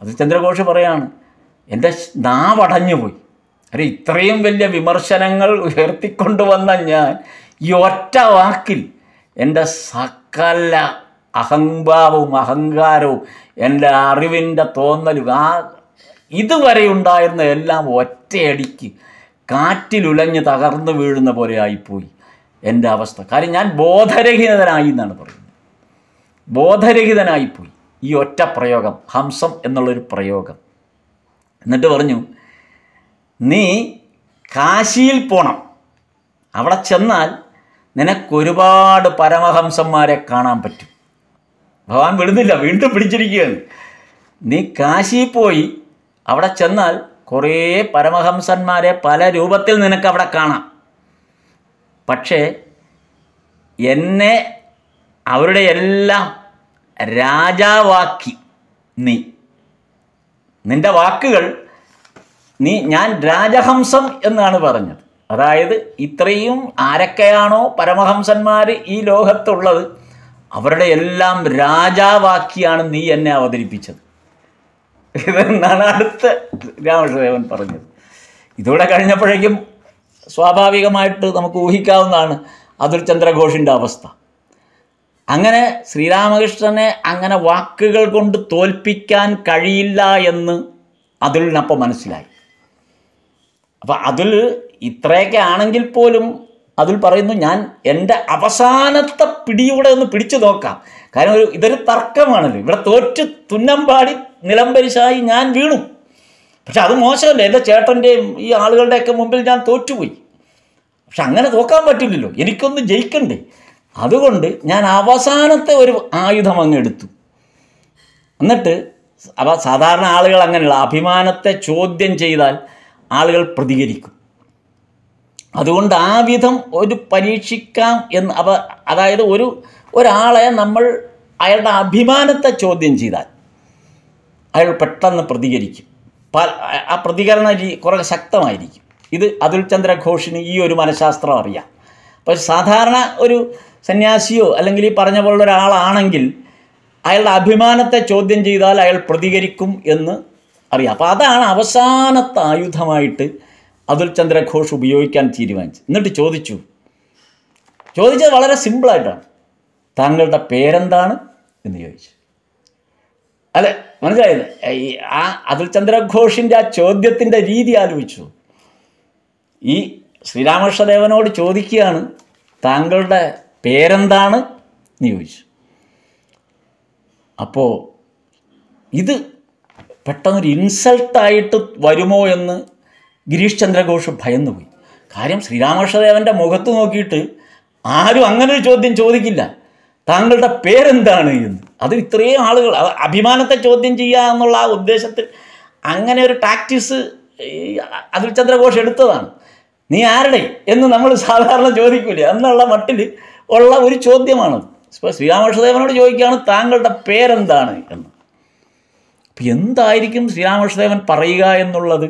അതുൽ ചന്ദ്രഘോഷ് പറയാണ് എൻ്റെ നാവടഞ്ഞു പോയി അരെ ഇത്രയും വലിയ വിമർശനങ്ങൾ ഉയർത്തിക്കൊണ്ടുവന്ന ഞാൻ ഈ ഒറ്റ വാക്കിൽ എൻ്റെ സകല അഹംഭാവവും അഹങ്കാരവും എൻ്റെ അറിവിൻ്റെ തോന്നലും ആ ഇതുവരെ ഉണ്ടായിരുന്ന എല്ലാം ഒറ്റയടിക്ക് കാറ്റിലുലഞ്ഞ് തകർന്നു വീഴുന്ന പോലെ ആയിപ്പോയി എൻ്റെ അവസ്ഥ കാര്യം ഞാൻ ബോധരഹിതനായി എന്നാണ് പറയുന്നത് ബോധരഹിതനായിപ്പോയി ഈ ഒറ്റ പ്രയോഗം ഹംസം എന്നുള്ളൊരു പ്രയോഗം എന്നിട്ട് പറഞ്ഞു നീ കാശിയിൽ പോണം അവിടെ ചെന്നാൽ നിനക്കൊരുപാട് പരമഹംസന്മാരെ കാണാൻ പറ്റും ഭഗവാൻ വിടുന്നില്ല വീണ്ടും പിടിച്ചിരിക്കുകയാണ് നീ കാശിയിൽ പോയി അവിടെ ചെന്നാൽ കുറേ പരമഹംസന്മാരെ പല രൂപത്തിൽ നിനക്ക് അവിടെ കാണാം പക്ഷേ എന്നെ അവരുടെ എല്ലാം രാജാവാക്കി നീ നിന്റെ വാക്കുകൾ നീ ഞാൻ രാജഹംസം എന്നാണ് പറഞ്ഞത് അതായത് ഇത്രയും ആരൊക്കെയാണോ പരമഹംസന്മാർ ഈ ലോകത്തുള്ളത് അവരുടെ എല്ലാം രാജാവാക്കിയാണ് നീ എന്നെ അവതരിപ്പിച്ചത് ഇതെന്നാണ് അടുത്ത രാമകൃഷ്ണദേവൻ പറഞ്ഞത് ഇതോടെ കഴിഞ്ഞപ്പോഴേക്കും സ്വാഭാവികമായിട്ട് നമുക്ക് ഊഹിക്കാവുന്നതാണ് അതുൽ ചന്ദ്രഘോഷിൻ്റെ അവസ്ഥ അങ്ങനെ ശ്രീരാമകൃഷ്ണനെ അങ്ങനെ വാക്കുകൾ കൊണ്ട് തോൽപ്പിക്കാൻ കഴിയില്ല എന്ന് അതുലിനപ്പം മനസ്സിലായി അപ്പോൾ അതിൽ ഇത്രയൊക്കെ ആണെങ്കിൽ പോലും അതിൽ പറയുന്നു ഞാൻ എൻ്റെ അവസാനത്തെ പിടിയൂടെ ഒന്ന് പിടിച്ചു നോക്കാം കാരണം ഒരു ഇതൊരു തർക്കമാണല്ലോ ഇവിടെ തോറ്റ് തുന്നം പാടി നിലംപരിശായി ഞാൻ വീണു പക്ഷെ അത് മോശമല്ല എൻ്റെ ചേട്ടൻ്റെയും ഈ ആളുകളുടെയൊക്കെ മുമ്പിൽ ഞാൻ തോറ്റുപോയി പക്ഷെ അങ്ങനെ തോക്കാൻ പറ്റില്ലല്ലോ എനിക്കൊന്ന് ജയിക്കണ്ടേ അതുകൊണ്ട് ഞാൻ അവസാനത്തെ ഒരു ആയുധം അങ്ങ് എടുത്തു എന്നിട്ട് അവ സാധാരണ ആളുകൾ അങ്ങനെയുള്ള അഭിമാനത്തെ ചോദ്യം ചെയ്താൽ ആളുകൾ പ്രതികരിക്കും അതുകൊണ്ട് ആ വിധം ഒരു പരീക്ഷിക്കാം എന്ന് അപ്പോൾ അതായത് ഒരു ഒരാളെ നമ്മൾ അയാളുടെ അഭിമാനത്തെ ചോദ്യം ചെയ്താൽ അയാൾ പെട്ടെന്ന് പ്രതികരിക്കും ആ പ്രതികരണ രീ കുറേ ശക്തമായിരിക്കും ഇത് അതുൽ ഘോഷിന് ഈ ഒരു മനഃശാസ്ത്രം അറിയാം പക്ഷെ സാധാരണ ഒരു സന്യാസിയോ അല്ലെങ്കിൽ ഈ പറഞ്ഞ പോലുള്ള ഒരാളാണെങ്കിൽ അയാളുടെ അഭിമാനത്തെ ചോദ്യം ചെയ്താൽ അയാൾ പ്രതികരിക്കും എന്ന് അറിയാം അപ്പോൾ അതാണ് അവസാനത്തെ ആയുധമായിട്ട് അതുൽ ഘോഷ് ഉപയോഗിക്കാൻ തീരുമാനിച്ചത് എന്നിട്ട് ചോദിച്ചു ചോദിച്ചത് വളരെ സിമ്പിളായിട്ടാണ് താങ്കളുടെ പേരെന്താണ് എന്ന് ചോദിച്ചു അല്ല മനസ്സിലായത് ഈ ആ അതിൽ ചന്ദ്രഘോഷിൻ്റെ ആ ചോദ്യത്തിൻ്റെ രീതി ആലോചിച്ചു ഈ ശ്രീരാമകൃഷ്ണദേവനോട് ചോദിക്കുകയാണ് താങ്കളുടെ പേരെന്താണ് എന്ന് ചോദിച്ചു അപ്പോൾ ഇത് പെട്ടെന്നൊരു ഇൻസൾട്ടായിട്ട് വരുമോ എന്ന് ഗിരീഷ് ചന്ദ്രഘോഷ് ഭയന്നുപോയി കാര്യം ശ്രീരാമകൃഷ്ണദേവൻ്റെ മുഖത്ത് നോക്കിയിട്ട് ആരും അങ്ങനെ ഒരു ചോദ്യം ചോദിക്കില്ല താങ്കളുടെ പേരെന്താണ് എന്ന് അത് ഇത്രയും ആളുകൾ അഭിമാനത്തെ ചോദ്യം ചെയ്യുക എന്നുള്ള ആ ഉദ്ദേശത്തിൽ അങ്ങനെ ഒരു ടാക്ടിക്സ് അതിൽ ചന്ദ്രഘോഷ് എടുത്തതാണ് നീ ആരുടെ എന്ന് നമ്മൾ സാധാരണ ചോദിക്കില്ല എന്നുള്ള മട്ടിൽ ഉള്ള ഒരു ചോദ്യമാണ് ഇപ്പോൾ ശ്രീരാമകൃഷ്ണദേവനോട് ചോദിക്കുകയാണ് താങ്കളുടെ പേരെന്താണ് എന്ന് അപ്പം എന്തായിരിക്കും ശ്രീരാമകൃഷ്ണദേവൻ പറയുക എന്നുള്ളത്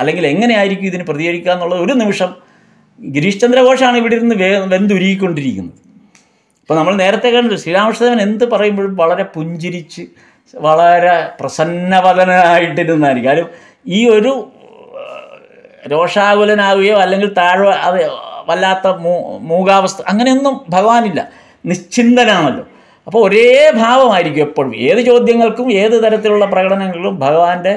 അല്ലെങ്കിൽ എങ്ങനെയായിരിക്കും ഇതിന് പ്രതികരിക്കുക എന്നുള്ളത് ഒരു നിമിഷം ഗിരീഷ് ചന്ദ്രഘോഷാണ് ഇവിടെ ഇരുന്ന് വെ വെന്തുരുകിക്കൊണ്ടിരിക്കുന്നത് അപ്പോൾ നമ്മൾ നേരത്തെ കണ്ടു ശ്രീരാമകൃഷ്ണദേവൻ എന്ത് പറയുമ്പോഴും വളരെ പുഞ്ചിരിച്ച് വളരെ പ്രസന്നവലനായിട്ടിരുന്നായിരിക്കും കാര്യം ഈ ഒരു രോഷാകുലനാവുകയോ അല്ലെങ്കിൽ താഴ്വ അത് വല്ലാത്ത മൂ മൂകാവസ്ഥ അങ്ങനെയൊന്നും ഭഗവാനില്ല നിശ്ചിന്തനാണല്ലോ അപ്പോൾ ഒരേ ഭാവമായിരിക്കും എപ്പോഴും ഏത് ചോദ്യങ്ങൾക്കും ഏത് തരത്തിലുള്ള പ്രകടനങ്ങളിലും ഭഗവാന്റെ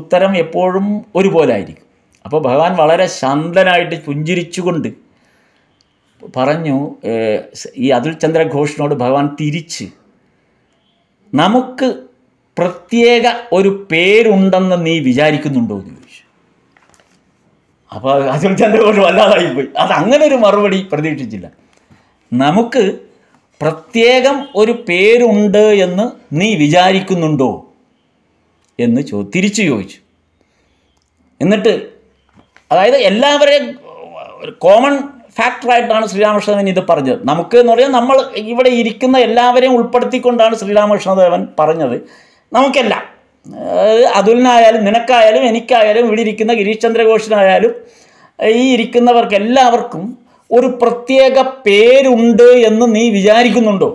ഉത്തരം എപ്പോഴും ഒരുപോലെ ആയിരിക്കും അപ്പോൾ ഭഗവാൻ വളരെ ശാന്തനായിട്ട് പുഞ്ചിരിച്ചുകൊണ്ട് പറഞ്ഞു ഈ അതുൽ ചന്ദ്രഘോഷിനോട് ഭഗവാൻ തിരിച്ച് നമുക്ക് പ്രത്യേക ഒരു പേരുണ്ടെന്ന് നീ വിചാരിക്കുന്നുണ്ടോ എന്ന് ചോദിച്ചു അപ്പോൾ അതുൽ ചന്ദ്രഘോഷ് വല്ലാതായിപ്പോയി അത് അങ്ങനെ ഒരു മറുപടി പ്രതീക്ഷിച്ചില്ല നമുക്ക് പ്രത്യേകം ഒരു പേരുണ്ട് എന്ന് നീ വിചാരിക്കുന്നുണ്ടോ എന്ന് ചോ തിരിച്ചു ചോദിച്ചു എന്നിട്ട് അതായത് എല്ലാവരെയും കോമൺ ഫാക്ടറായിട്ടാണ് ശ്രീരാമകൃഷ്ണദേവൻ ഇത് പറഞ്ഞത് നമുക്ക് എന്ന് പറയാം നമ്മൾ ഇവിടെ ഇരിക്കുന്ന എല്ലാവരെയും ഉൾപ്പെടുത്തിക്കൊണ്ടാണ് ശ്രീരാമകൃഷ്ണദേവൻ പറഞ്ഞത് നമുക്കല്ല അതുലിനായാലും നിനക്കായാലും എനിക്കായാലും ഇവിടെ ഇരിക്കുന്ന ഗിരീഷ് ചന്ദ്രഘോഷിനായാലും ഈ ഇരിക്കുന്നവർക്ക് എല്ലാവർക്കും ഒരു പ്രത്യേക പേരുണ്ട് എന്ന് നീ വിചാരിക്കുന്നുണ്ടോ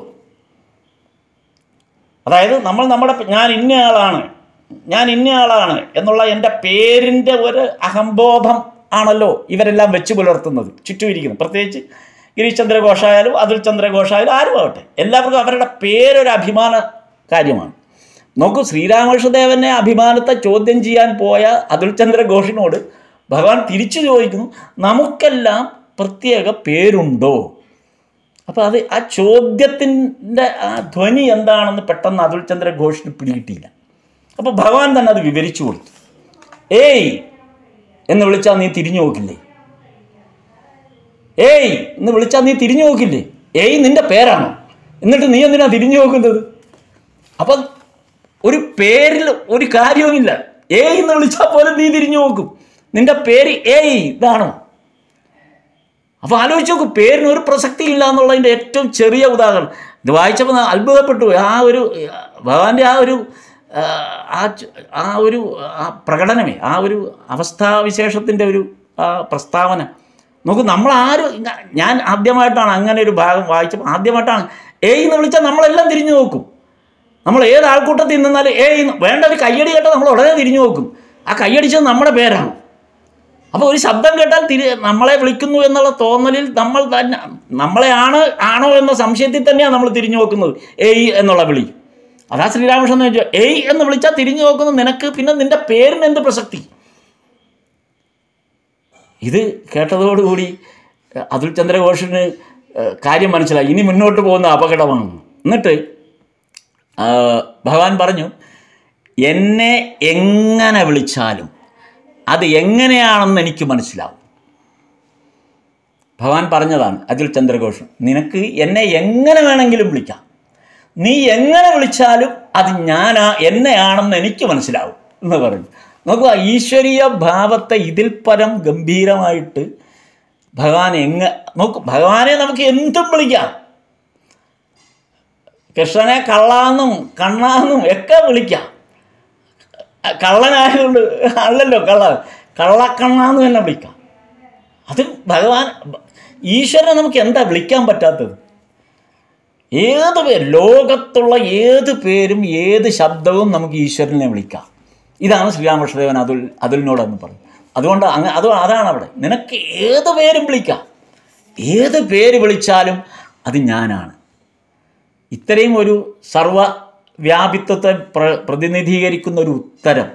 അതായത് നമ്മൾ നമ്മുടെ ഞാൻ ഇന്നയാളാണ് ഞാൻ ഇന്നയാളാണ് എന്നുള്ള എൻ്റെ പേരിൻ്റെ ഒരു അഹംബോധം ആണല്ലോ ഇവരെല്ലാം വെച്ച് പുലർത്തുന്നത് ചുറ്റുമിരിക്കുന്നത് പ്രത്യേകിച്ച് ഗിരീഷ് ചന്ദ്രഘോഷ ആയാലും അതുൽ ചന്ദ്രഘോഷ ആയാലും ആരുമാവട്ടെ എല്ലാവർക്കും അവരുടെ പേരൊരു അഭിമാന കാര്യമാണ് നോക്കൂ ശ്രീരാമകൃഷ്ണദേവനെ അഭിമാനത്തെ ചോദ്യം ചെയ്യാൻ പോയ അതുൽ ചന്ദ്രഘോഷിനോട് ഭഗവാൻ തിരിച്ചു ചോദിക്കുന്നു നമുക്കെല്ലാം പ്രത്യേക പേരുണ്ടോ അപ്പോൾ അത് ആ ചോദ്യത്തിൻ്റെ ആ ധ്വനി എന്താണെന്ന് പെട്ടെന്ന് അതുൽ ചന്ദ്രഘോഷിന് പിടികിട്ടിയില്ല അപ്പോൾ ഭഗവാൻ തന്നെ അത് വിവരിച്ചു കൊടുത്തു ഏയ് എന്ന് വിളിച്ചാൽ നീ തിരിഞ്ഞു നോക്കില്ലേ ഏയ് എന്ന് വിളിച്ചാൽ നീ തിരിഞ്ഞു നോക്കില്ലേ ഏയ് നിന്റെ പേരാണോ എന്നിട്ട് നീ എന്തിനാണ് തിരിഞ്ഞു നോക്കുന്നത് അപ്പം ഒരു പേരിൽ ഒരു കാര്യവുമില്ല ഏയ് എന്ന് വിളിച്ചാൽ പോലും നീ തിരിഞ്ഞു നോക്കും നിന്റെ പേര് ഏയ് ഇതാണോ അപ്പോൾ ആലോചിച്ച് നോക്കും പേരിന് ഒരു പ്രസക്തി ഇല്ല എന്നുള്ളതിൻ്റെ ഏറ്റവും ചെറിയ ഉദാഹരണം ഇത് വായിച്ചപ്പോൾ അത്ഭുതപ്പെട്ടു ആ ഒരു ഭഗവാന്റെ ആ ഒരു ആ ആ ഒരു ആ പ്രകടനമേ ആ ഒരു അവസ്ഥാവിശേഷത്തിൻ്റെ ഒരു പ്രസ്താവന നോക്കൂ നമ്മളാരും ഞാൻ ആദ്യമായിട്ടാണ് അങ്ങനെ ഒരു ഭാഗം വായിച്ചപ്പോൾ ആദ്യമായിട്ടാണ് ഏയ് എന്ന് വിളിച്ചാൽ നമ്മളെല്ലാം തിരിഞ്ഞു നോക്കും നമ്മൾ ഏത് ആൾക്കൂട്ടത്തിൽ നിന്നാലും ഏയ് വേണ്ട ഒരു കയ്യടി കേട്ടാൽ നമ്മൾ ഉടനെ തിരിഞ്ഞു നോക്കും ആ കയ്യടിച്ചത് നമ്മുടെ പേരാണ് അപ്പോൾ ഒരു ശബ്ദം കേട്ടാൽ തിരി നമ്മളെ വിളിക്കുന്നു എന്നുള്ള തോന്നലിൽ നമ്മൾ തന്നെ നമ്മളെയാണ് ആണോ എന്ന സംശയത്തിൽ തന്നെയാണ് നമ്മൾ തിരിഞ്ഞു നോക്കുന്നത് ഏയ് എന്നുള്ള വിളി അതാ ശ്രീരാമകൃഷ്ണൻ ചോദിച്ചു ഏയ് എന്ന് വിളിച്ചാൽ തിരിഞ്ഞു നോക്കുന്നു നിനക്ക് പിന്നെ നിന്റെ പേരിന് എന്ത് പ്രസക്തി ഇത് കേട്ടതോടുകൂടി അതുൽ ചന്ദ്രഘോഷന് കാര്യം മനസ്സിലായി ഇനി മുന്നോട്ട് പോകുന്ന അപകടമാണ് എന്നിട്ട് ഭഗവാൻ പറഞ്ഞു എന്നെ എങ്ങനെ വിളിച്ചാലും അത് എങ്ങനെയാണെന്ന് എനിക്ക് മനസ്സിലാവും ഭഗവാൻ പറഞ്ഞതാണ് അതിൽ ചന്ദ്രഘോഷം നിനക്ക് എന്നെ എങ്ങനെ വേണമെങ്കിലും വിളിക്കാം നീ എങ്ങനെ വിളിച്ചാലും അത് ഞാനാ എന്നെയാണെന്ന് എനിക്ക് മനസ്സിലാവും എന്ന് പറഞ്ഞു നോക്കുക ഈശ്വരീയ ഭാവത്തെ ഇതിൽ പരം ഗംഭീരമായിട്ട് ഭഗവാൻ എങ്ങ നോക്കും ഭഗവാനെ നമുക്ക് എന്തും വിളിക്കാം കൃഷ്ണനെ കള്ളാന്നും കണ്ണാന്നും ഒക്കെ വിളിക്കാം കള്ളനായതുകൊണ്ട് അല്ലല്ലോ കള്ള കള്ളക്കണ്ണാന്ന് തന്നെ വിളിക്കാം അത് ഭഗവാൻ ഈശ്വരനെ നമുക്ക് എന്താ വിളിക്കാൻ പറ്റാത്തത് ഏത് പേര് ലോകത്തുള്ള ഏത് പേരും ഏത് ശബ്ദവും നമുക്ക് ഈശ്വരനെ വിളിക്കാം ഇതാണ് ശ്രീരാമകൃഷ്ണദേവൻ അതുൽ അതുലിനോട് എന്ന് പറഞ്ഞു അതുകൊണ്ട് അങ്ങ് അത് അതാണ് അവിടെ നിനക്ക് ഏത് പേരും വിളിക്കാം ഏത് പേര് വിളിച്ചാലും അത് ഞാനാണ് ഇത്രയും ഒരു സർവ വ്യാപിത്വത്തെ പ്ര പ്രതിനിധീകരിക്കുന്ന ഒരു ഉത്തരം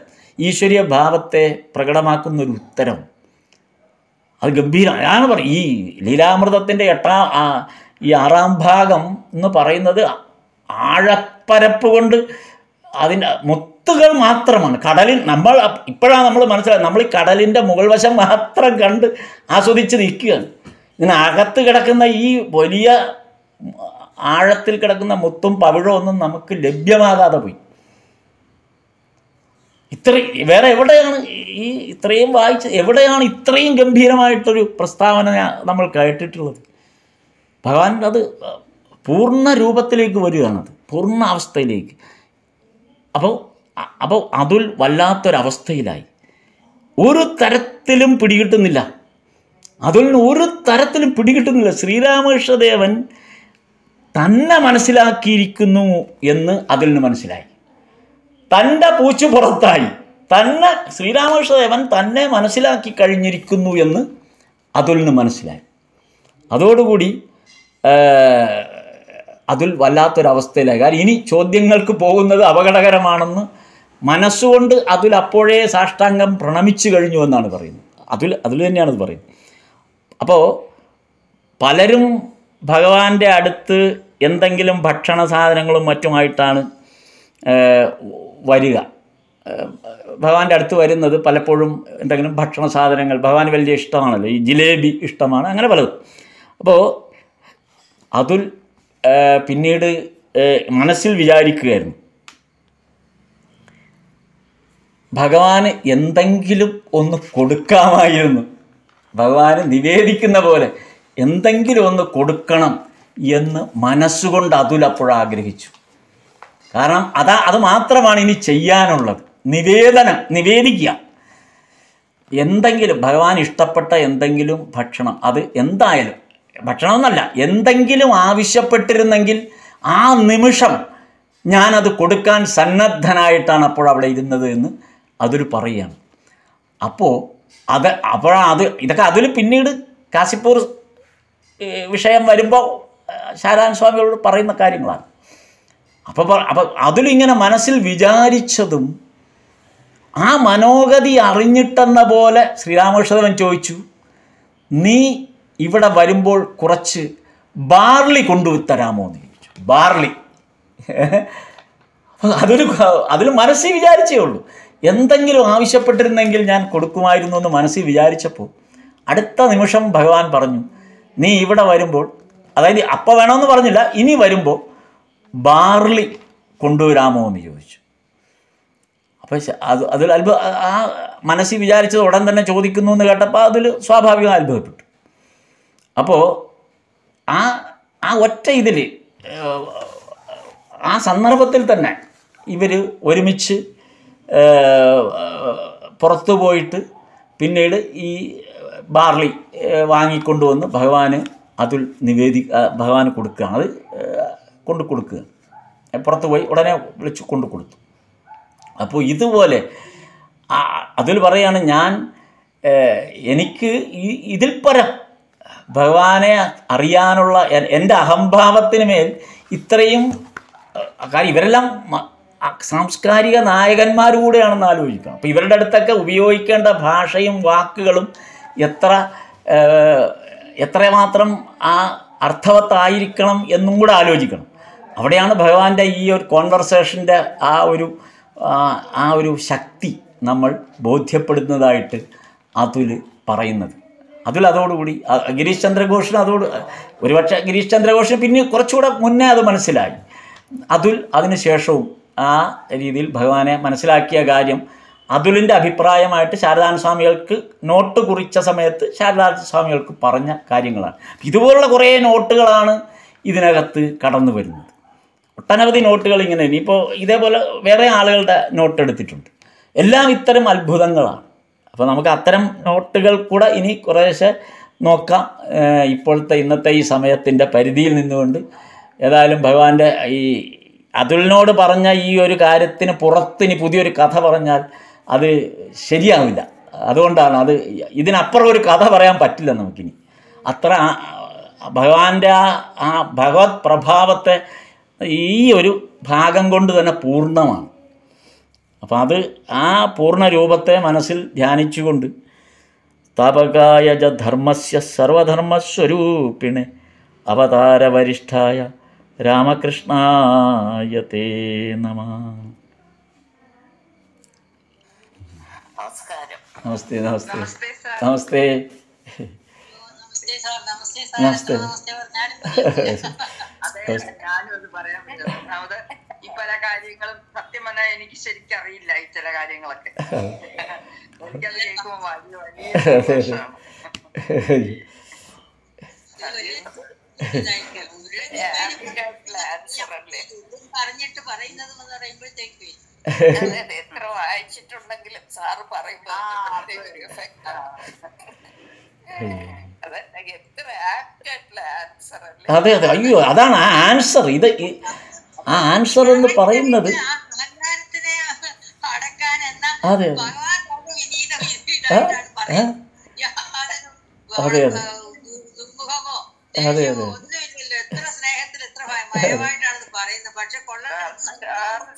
ഈശ്വരീയ ഭാവത്തെ പ്രകടമാക്കുന്ന ഒരു ഉത്തരം അത് ഗംഭീരമാണ് ഞാൻ പറയും ഈ ലീലാമൃതത്തിൻ്റെ എട്ടാം ഈ ആറാം ഭാഗം എന്ന് പറയുന്നത് ആഴപ്പരപ്പ് കൊണ്ട് അതിൻ്റെ മുത്തുകൾ മാത്രമാണ് കടലിൽ നമ്മൾ ഇപ്പോഴാണ് നമ്മൾ മനസ്സിലായത് നമ്മൾ ഈ കടലിൻ്റെ മുകൾ വശം മാത്രം കണ്ട് ആസ്വദിച്ച് നിൽക്കുകയാണ് ഇങ്ങനെ അകത്ത് കിടക്കുന്ന ഈ വലിയ ആഴത്തിൽ കിടക്കുന്ന മുത്തും പവിഴവും ഒന്നും നമുക്ക് ലഭ്യമാകാതെ പോയി ഇത്ര വേറെ എവിടെയാണ് ഈ ഇത്രയും വായിച്ച് എവിടെയാണ് ഇത്രയും ഗംഭീരമായിട്ടൊരു പ്രസ്താവന നമ്മൾ കേട്ടിട്ടുള്ളത് ഭഗവാൻ അത് പൂർണ്ണ രൂപത്തിലേക്ക് വരികയാണത് പൂർണ്ണ അവസ്ഥയിലേക്ക് അപ്പോൾ അപ്പോൾ അതുൽ വല്ലാത്തൊരവസ്ഥയിലായി ഒരു തരത്തിലും പിടികിട്ടുന്നില്ല അതുലിന് ഒരു തരത്തിലും പിടികിട്ടുന്നില്ല ശ്രീരാമകൃഷ്ണദേവൻ തന്നെ മനസ്സിലാക്കിയിരിക്കുന്നു എന്ന് അതിലിന് മനസ്സിലായി തൻ്റെ പൂച്ചു പുറത്തായി തന്നെ ശ്രീരാമകൃഷ്ണദേവൻ തന്നെ മനസ്സിലാക്കി കഴിഞ്ഞിരിക്കുന്നു എന്ന് അതുലിന് മനസ്സിലായി അതോടുകൂടി അതിൽ വല്ലാത്തൊരവസ്ഥയിലായി കാരണം ഇനി ചോദ്യങ്ങൾക്ക് പോകുന്നത് അപകടകരമാണെന്ന് മനസ്സുകൊണ്ട് അതിൽ അപ്പോഴേ സാഷ്ടാംഗം പ്രണമിച്ചു കഴിഞ്ഞു എന്നാണ് പറയുന്നത് അതിൽ അതിൽ തന്നെയാണ് പറയുന്നത് അപ്പോൾ പലരും ഭഗവാന്റെ അടുത്ത് എന്തെങ്കിലും ഭക്ഷണ സാധനങ്ങളും മറ്റുമായിട്ടാണ് വരിക ഭഗവാന്റെ അടുത്ത് വരുന്നത് പലപ്പോഴും എന്തെങ്കിലും ഭക്ഷണ സാധനങ്ങൾ ഭഗവാൻ വലിയ ഇഷ്ടമാണല്ലോ ഈ ജിലേബി ഇഷ്ടമാണ് അങ്ങനെ പലതും അപ്പോൾ അതുൽ പിന്നീട് മനസ്സിൽ വിചാരിക്കുകയായിരുന്നു ഭഗവാന് എന്തെങ്കിലും ഒന്ന് കൊടുക്കാമായിരുന്നു ഭഗവാന് നിവേദിക്കുന്ന പോലെ എന്തെങ്കിലും ഒന്ന് കൊടുക്കണം എന്ന് മനസ്സുകൊണ്ട് അതുൽ അപ്പോഴും ആഗ്രഹിച്ചു കാരണം അതാ അത് മാത്രമാണ് ഇനി ചെയ്യാനുള്ളത് നിവേദനം നിവേദിക്കുക എന്തെങ്കിലും ഭഗവാൻ ഇഷ്ടപ്പെട്ട എന്തെങ്കിലും ഭക്ഷണം അത് എന്തായാലും ഭക്ഷണമെന്നല്ല എന്തെങ്കിലും ആവശ്യപ്പെട്ടിരുന്നെങ്കിൽ ആ നിമിഷം ഞാനത് കൊടുക്കാൻ സന്നദ്ധനായിട്ടാണ് അപ്പോൾ അവിടെ ഇരുന്നത് എന്ന് അതൊരു പറയുകയാണ് അപ്പോൾ അത് അപ്പോഴാണ് അത് ഇതൊക്കെ അതിൽ പിന്നീട് കാശിപ്പൂർ വിഷയം വരുമ്പോൾ ശാരാൻ സ്വാമിയോട് പറയുന്ന കാര്യങ്ങളാണ് അപ്പോൾ അപ്പോൾ അതിലിങ്ങനെ മനസ്സിൽ വിചാരിച്ചതും ആ മനോഗതി അറിഞ്ഞിട്ടെന്ന പോലെ ശ്രീരാമകൃഷ്ണദേവൻ ചോദിച്ചു നീ ഇവിടെ വരുമ്പോൾ കുറച്ച് ബാർലി കൊണ്ടുതരാമോ എന്ന് ചോദിച്ചു ബാർലി അതൊരു അതിൽ മനസ്സിൽ വിചാരിച്ചേ ഉള്ളൂ എന്തെങ്കിലും ആവശ്യപ്പെട്ടിരുന്നെങ്കിൽ ഞാൻ കൊടുക്കുമായിരുന്നു എന്ന് മനസ്സിൽ വിചാരിച്ചപ്പോൾ അടുത്ത നിമിഷം ഭഗവാൻ പറഞ്ഞു നീ ഇവിടെ വരുമ്പോൾ അതായത് അപ്പം വേണമെന്ന് പറഞ്ഞില്ല ഇനി വരുമ്പോൾ ബാർലി കൊണ്ടുവരാമോ എന്ന് ചോദിച്ചു അപ്പോൾ അത് അതിൽ അത്ഭുത ആ മനസ്സിൽ വിചാരിച്ചത് ഉടൻ തന്നെ ചോദിക്കുന്നു എന്ന് കേട്ടപ്പോൾ അതിൽ സ്വാഭാവികം അത്ഭുതപ്പെട്ടു അപ്പോൾ ആ ആ ഒറ്റ ഇതിൽ ആ സന്ദർഭത്തിൽ തന്നെ ഇവർ ഒരുമിച്ച് പുറത്തു പോയിട്ട് പിന്നീട് ഈ ബാർലി വാങ്ങിക്കൊണ്ടുവന്ന് ഭഗവാന് അതിൽ നിവേദി ഭഗവാന് കൊടുക്കുക അത് കൊണ്ടു കൊടുക്കുക പുറത്ത് പോയി ഉടനെ വിളിച്ച് കൊണ്ടു കൊടുത്തു അപ്പോൾ ഇതുപോലെ അതിൽ പറയുകയാണ് ഞാൻ എനിക്ക് ഇതിൽ പരം ഭഗവാനെ അറിയാനുള്ള എൻ്റെ അഹംഭാവത്തിന് മേൽ ഇത്രയും കാര്യം ഇവരെല്ലാം സാംസ്കാരിക നായകന്മാരൂടെയാണെന്ന് ആലോചിക്കണം അപ്പോൾ ഇവരുടെ അടുത്തൊക്കെ ഉപയോഗിക്കേണ്ട ഭാഷയും വാക്കുകളും എത്ര എത്രമാത്രം ആ അർത്ഥവത്തായിരിക്കണം എന്നും കൂടെ ആലോചിക്കണം അവിടെയാണ് ഭഗവാന്റെ ഈ ഒരു കോൺവെർസേഷൻ്റെ ആ ഒരു ആ ഒരു ശക്തി നമ്മൾ ബോധ്യപ്പെടുന്നതായിട്ട് അതിൽ പറയുന്നത് അതുൽ അതോടുകൂടി ഗിരീഷ് ചന്ദ്രഘോഷിന് അതോട് ഒരുപക്ഷെ ഗിരീഷ് ചന്ദ്രഘോഷിന് പിന്നെ കുറച്ചുകൂടെ മുന്നേ അത് മനസ്സിലായി അതുൽ ശേഷവും ആ രീതിയിൽ ഭഗവാനെ മനസ്സിലാക്കിയ കാര്യം അതുലിൻ്റെ അഭിപ്രായമായിട്ട് ശാരദാൻ സ്വാമികൾക്ക് നോട്ട് കുറിച്ച സമയത്ത് ശാരദാൻ സ്വാമികൾക്ക് പറഞ്ഞ കാര്യങ്ങളാണ് ഇതുപോലുള്ള കുറേ നോട്ടുകളാണ് ഇതിനകത്ത് കടന്നു വരുന്നത് ഒട്ടനവധി നോട്ടുകൾ ഇങ്ങനെ ഇനിയിപ്പോൾ ഇതേപോലെ വേറെ ആളുകളുടെ നോട്ട് എടുത്തിട്ടുണ്ട് എല്ലാം ഇത്തരം അത്ഭുതങ്ങളാണ് അപ്പോൾ നമുക്ക് അത്തരം നോട്ടുകൾ കൂടെ ഇനി കുറേശ്ശെ നോക്കാം ഇപ്പോഴത്തെ ഇന്നത്തെ ഈ സമയത്തിൻ്റെ പരിധിയിൽ നിന്നുകൊണ്ട് ഏതായാലും ഭഗവാന്റെ ഈ അതുലിനോട് പറഞ്ഞ ഈ ഒരു കാര്യത്തിന് പുറത്തിന് പുതിയൊരു കഥ പറഞ്ഞാൽ അത് ശരിയാവില്ല അതുകൊണ്ടാണ് അത് ഇതിനപ്പുറം ഒരു കഥ പറയാൻ പറ്റില്ല നമുക്കിനി അത്ര ഭഗവാന്റെ ആ ആ ഭഗവത് പ്രഭാവത്തെ ഈ ഒരു ഭാഗം കൊണ്ട് തന്നെ പൂർണ്ണമാണ് അപ്പം അത് ആ പൂർണ്ണ രൂപത്തെ മനസ്സിൽ ധ്യാനിച്ചുകൊണ്ട് തപകായ ജ ധർമ്മസ്യ സർവധർമ്മസ്വരൂപിണെ അവതാരവരിഷ്ഠായ രാമകൃഷ്ണായ തേ നമ നമസ്തേ നമസ്തേ നമസ്തേ നമസ്തേ ഞാനും ഒന്ന് പറയാൻ ഈ പല കാര്യങ്ങളും പറഞ്ഞാൽ എനിക്ക് ശരിക്കും അറിയില്ല ഈ ചില കാര്യങ്ങളൊക്കെ എനിക്കത് കേൾക്കുമ്പോൾ വലിയ വലിയ പറഞ്ഞിട്ട് പറയുന്നത് പറയുമ്പോഴത്തേക്ക് എത്ര വായിച്ചിട്ടുണ്ടെങ്കിലും ആൻസർ പറയുമ്പോ അതെ അതെ അയ്യോ അതാണ് ആ ആൻസർ ഇത് ആ ആൻസർ എന്ന് പറയുന്നത് അതെ അതെ അതെ അതെ അതെ അതെ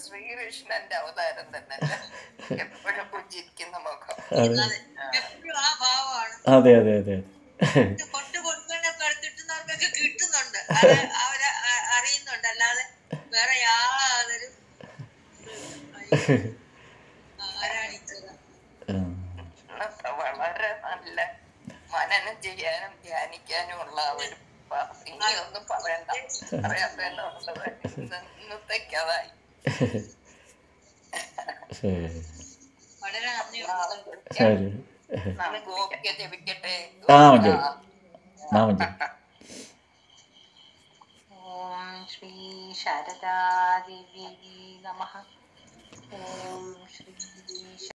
ശ്രീകൃഷ്ണന്റെ തന്നെ എപ്പോഴും അതെ അതെ അതെ അവരെ അറിയുന്നുണ്ട് അല്ലാതെ വേറെ യാതൊരു വളരെ നല്ല മനനം ചെയ്യാനും ധ്യാനിക്കാനും ഉള്ള ഒരു ഇനിയൊന്നും പറയണ്ട പറയാത്തന്നുള്ളത് ഇന്നത്തേക്ക് അതായി ജപിക്കട്ടെ शारदादेव्यै नमः ॐ श्री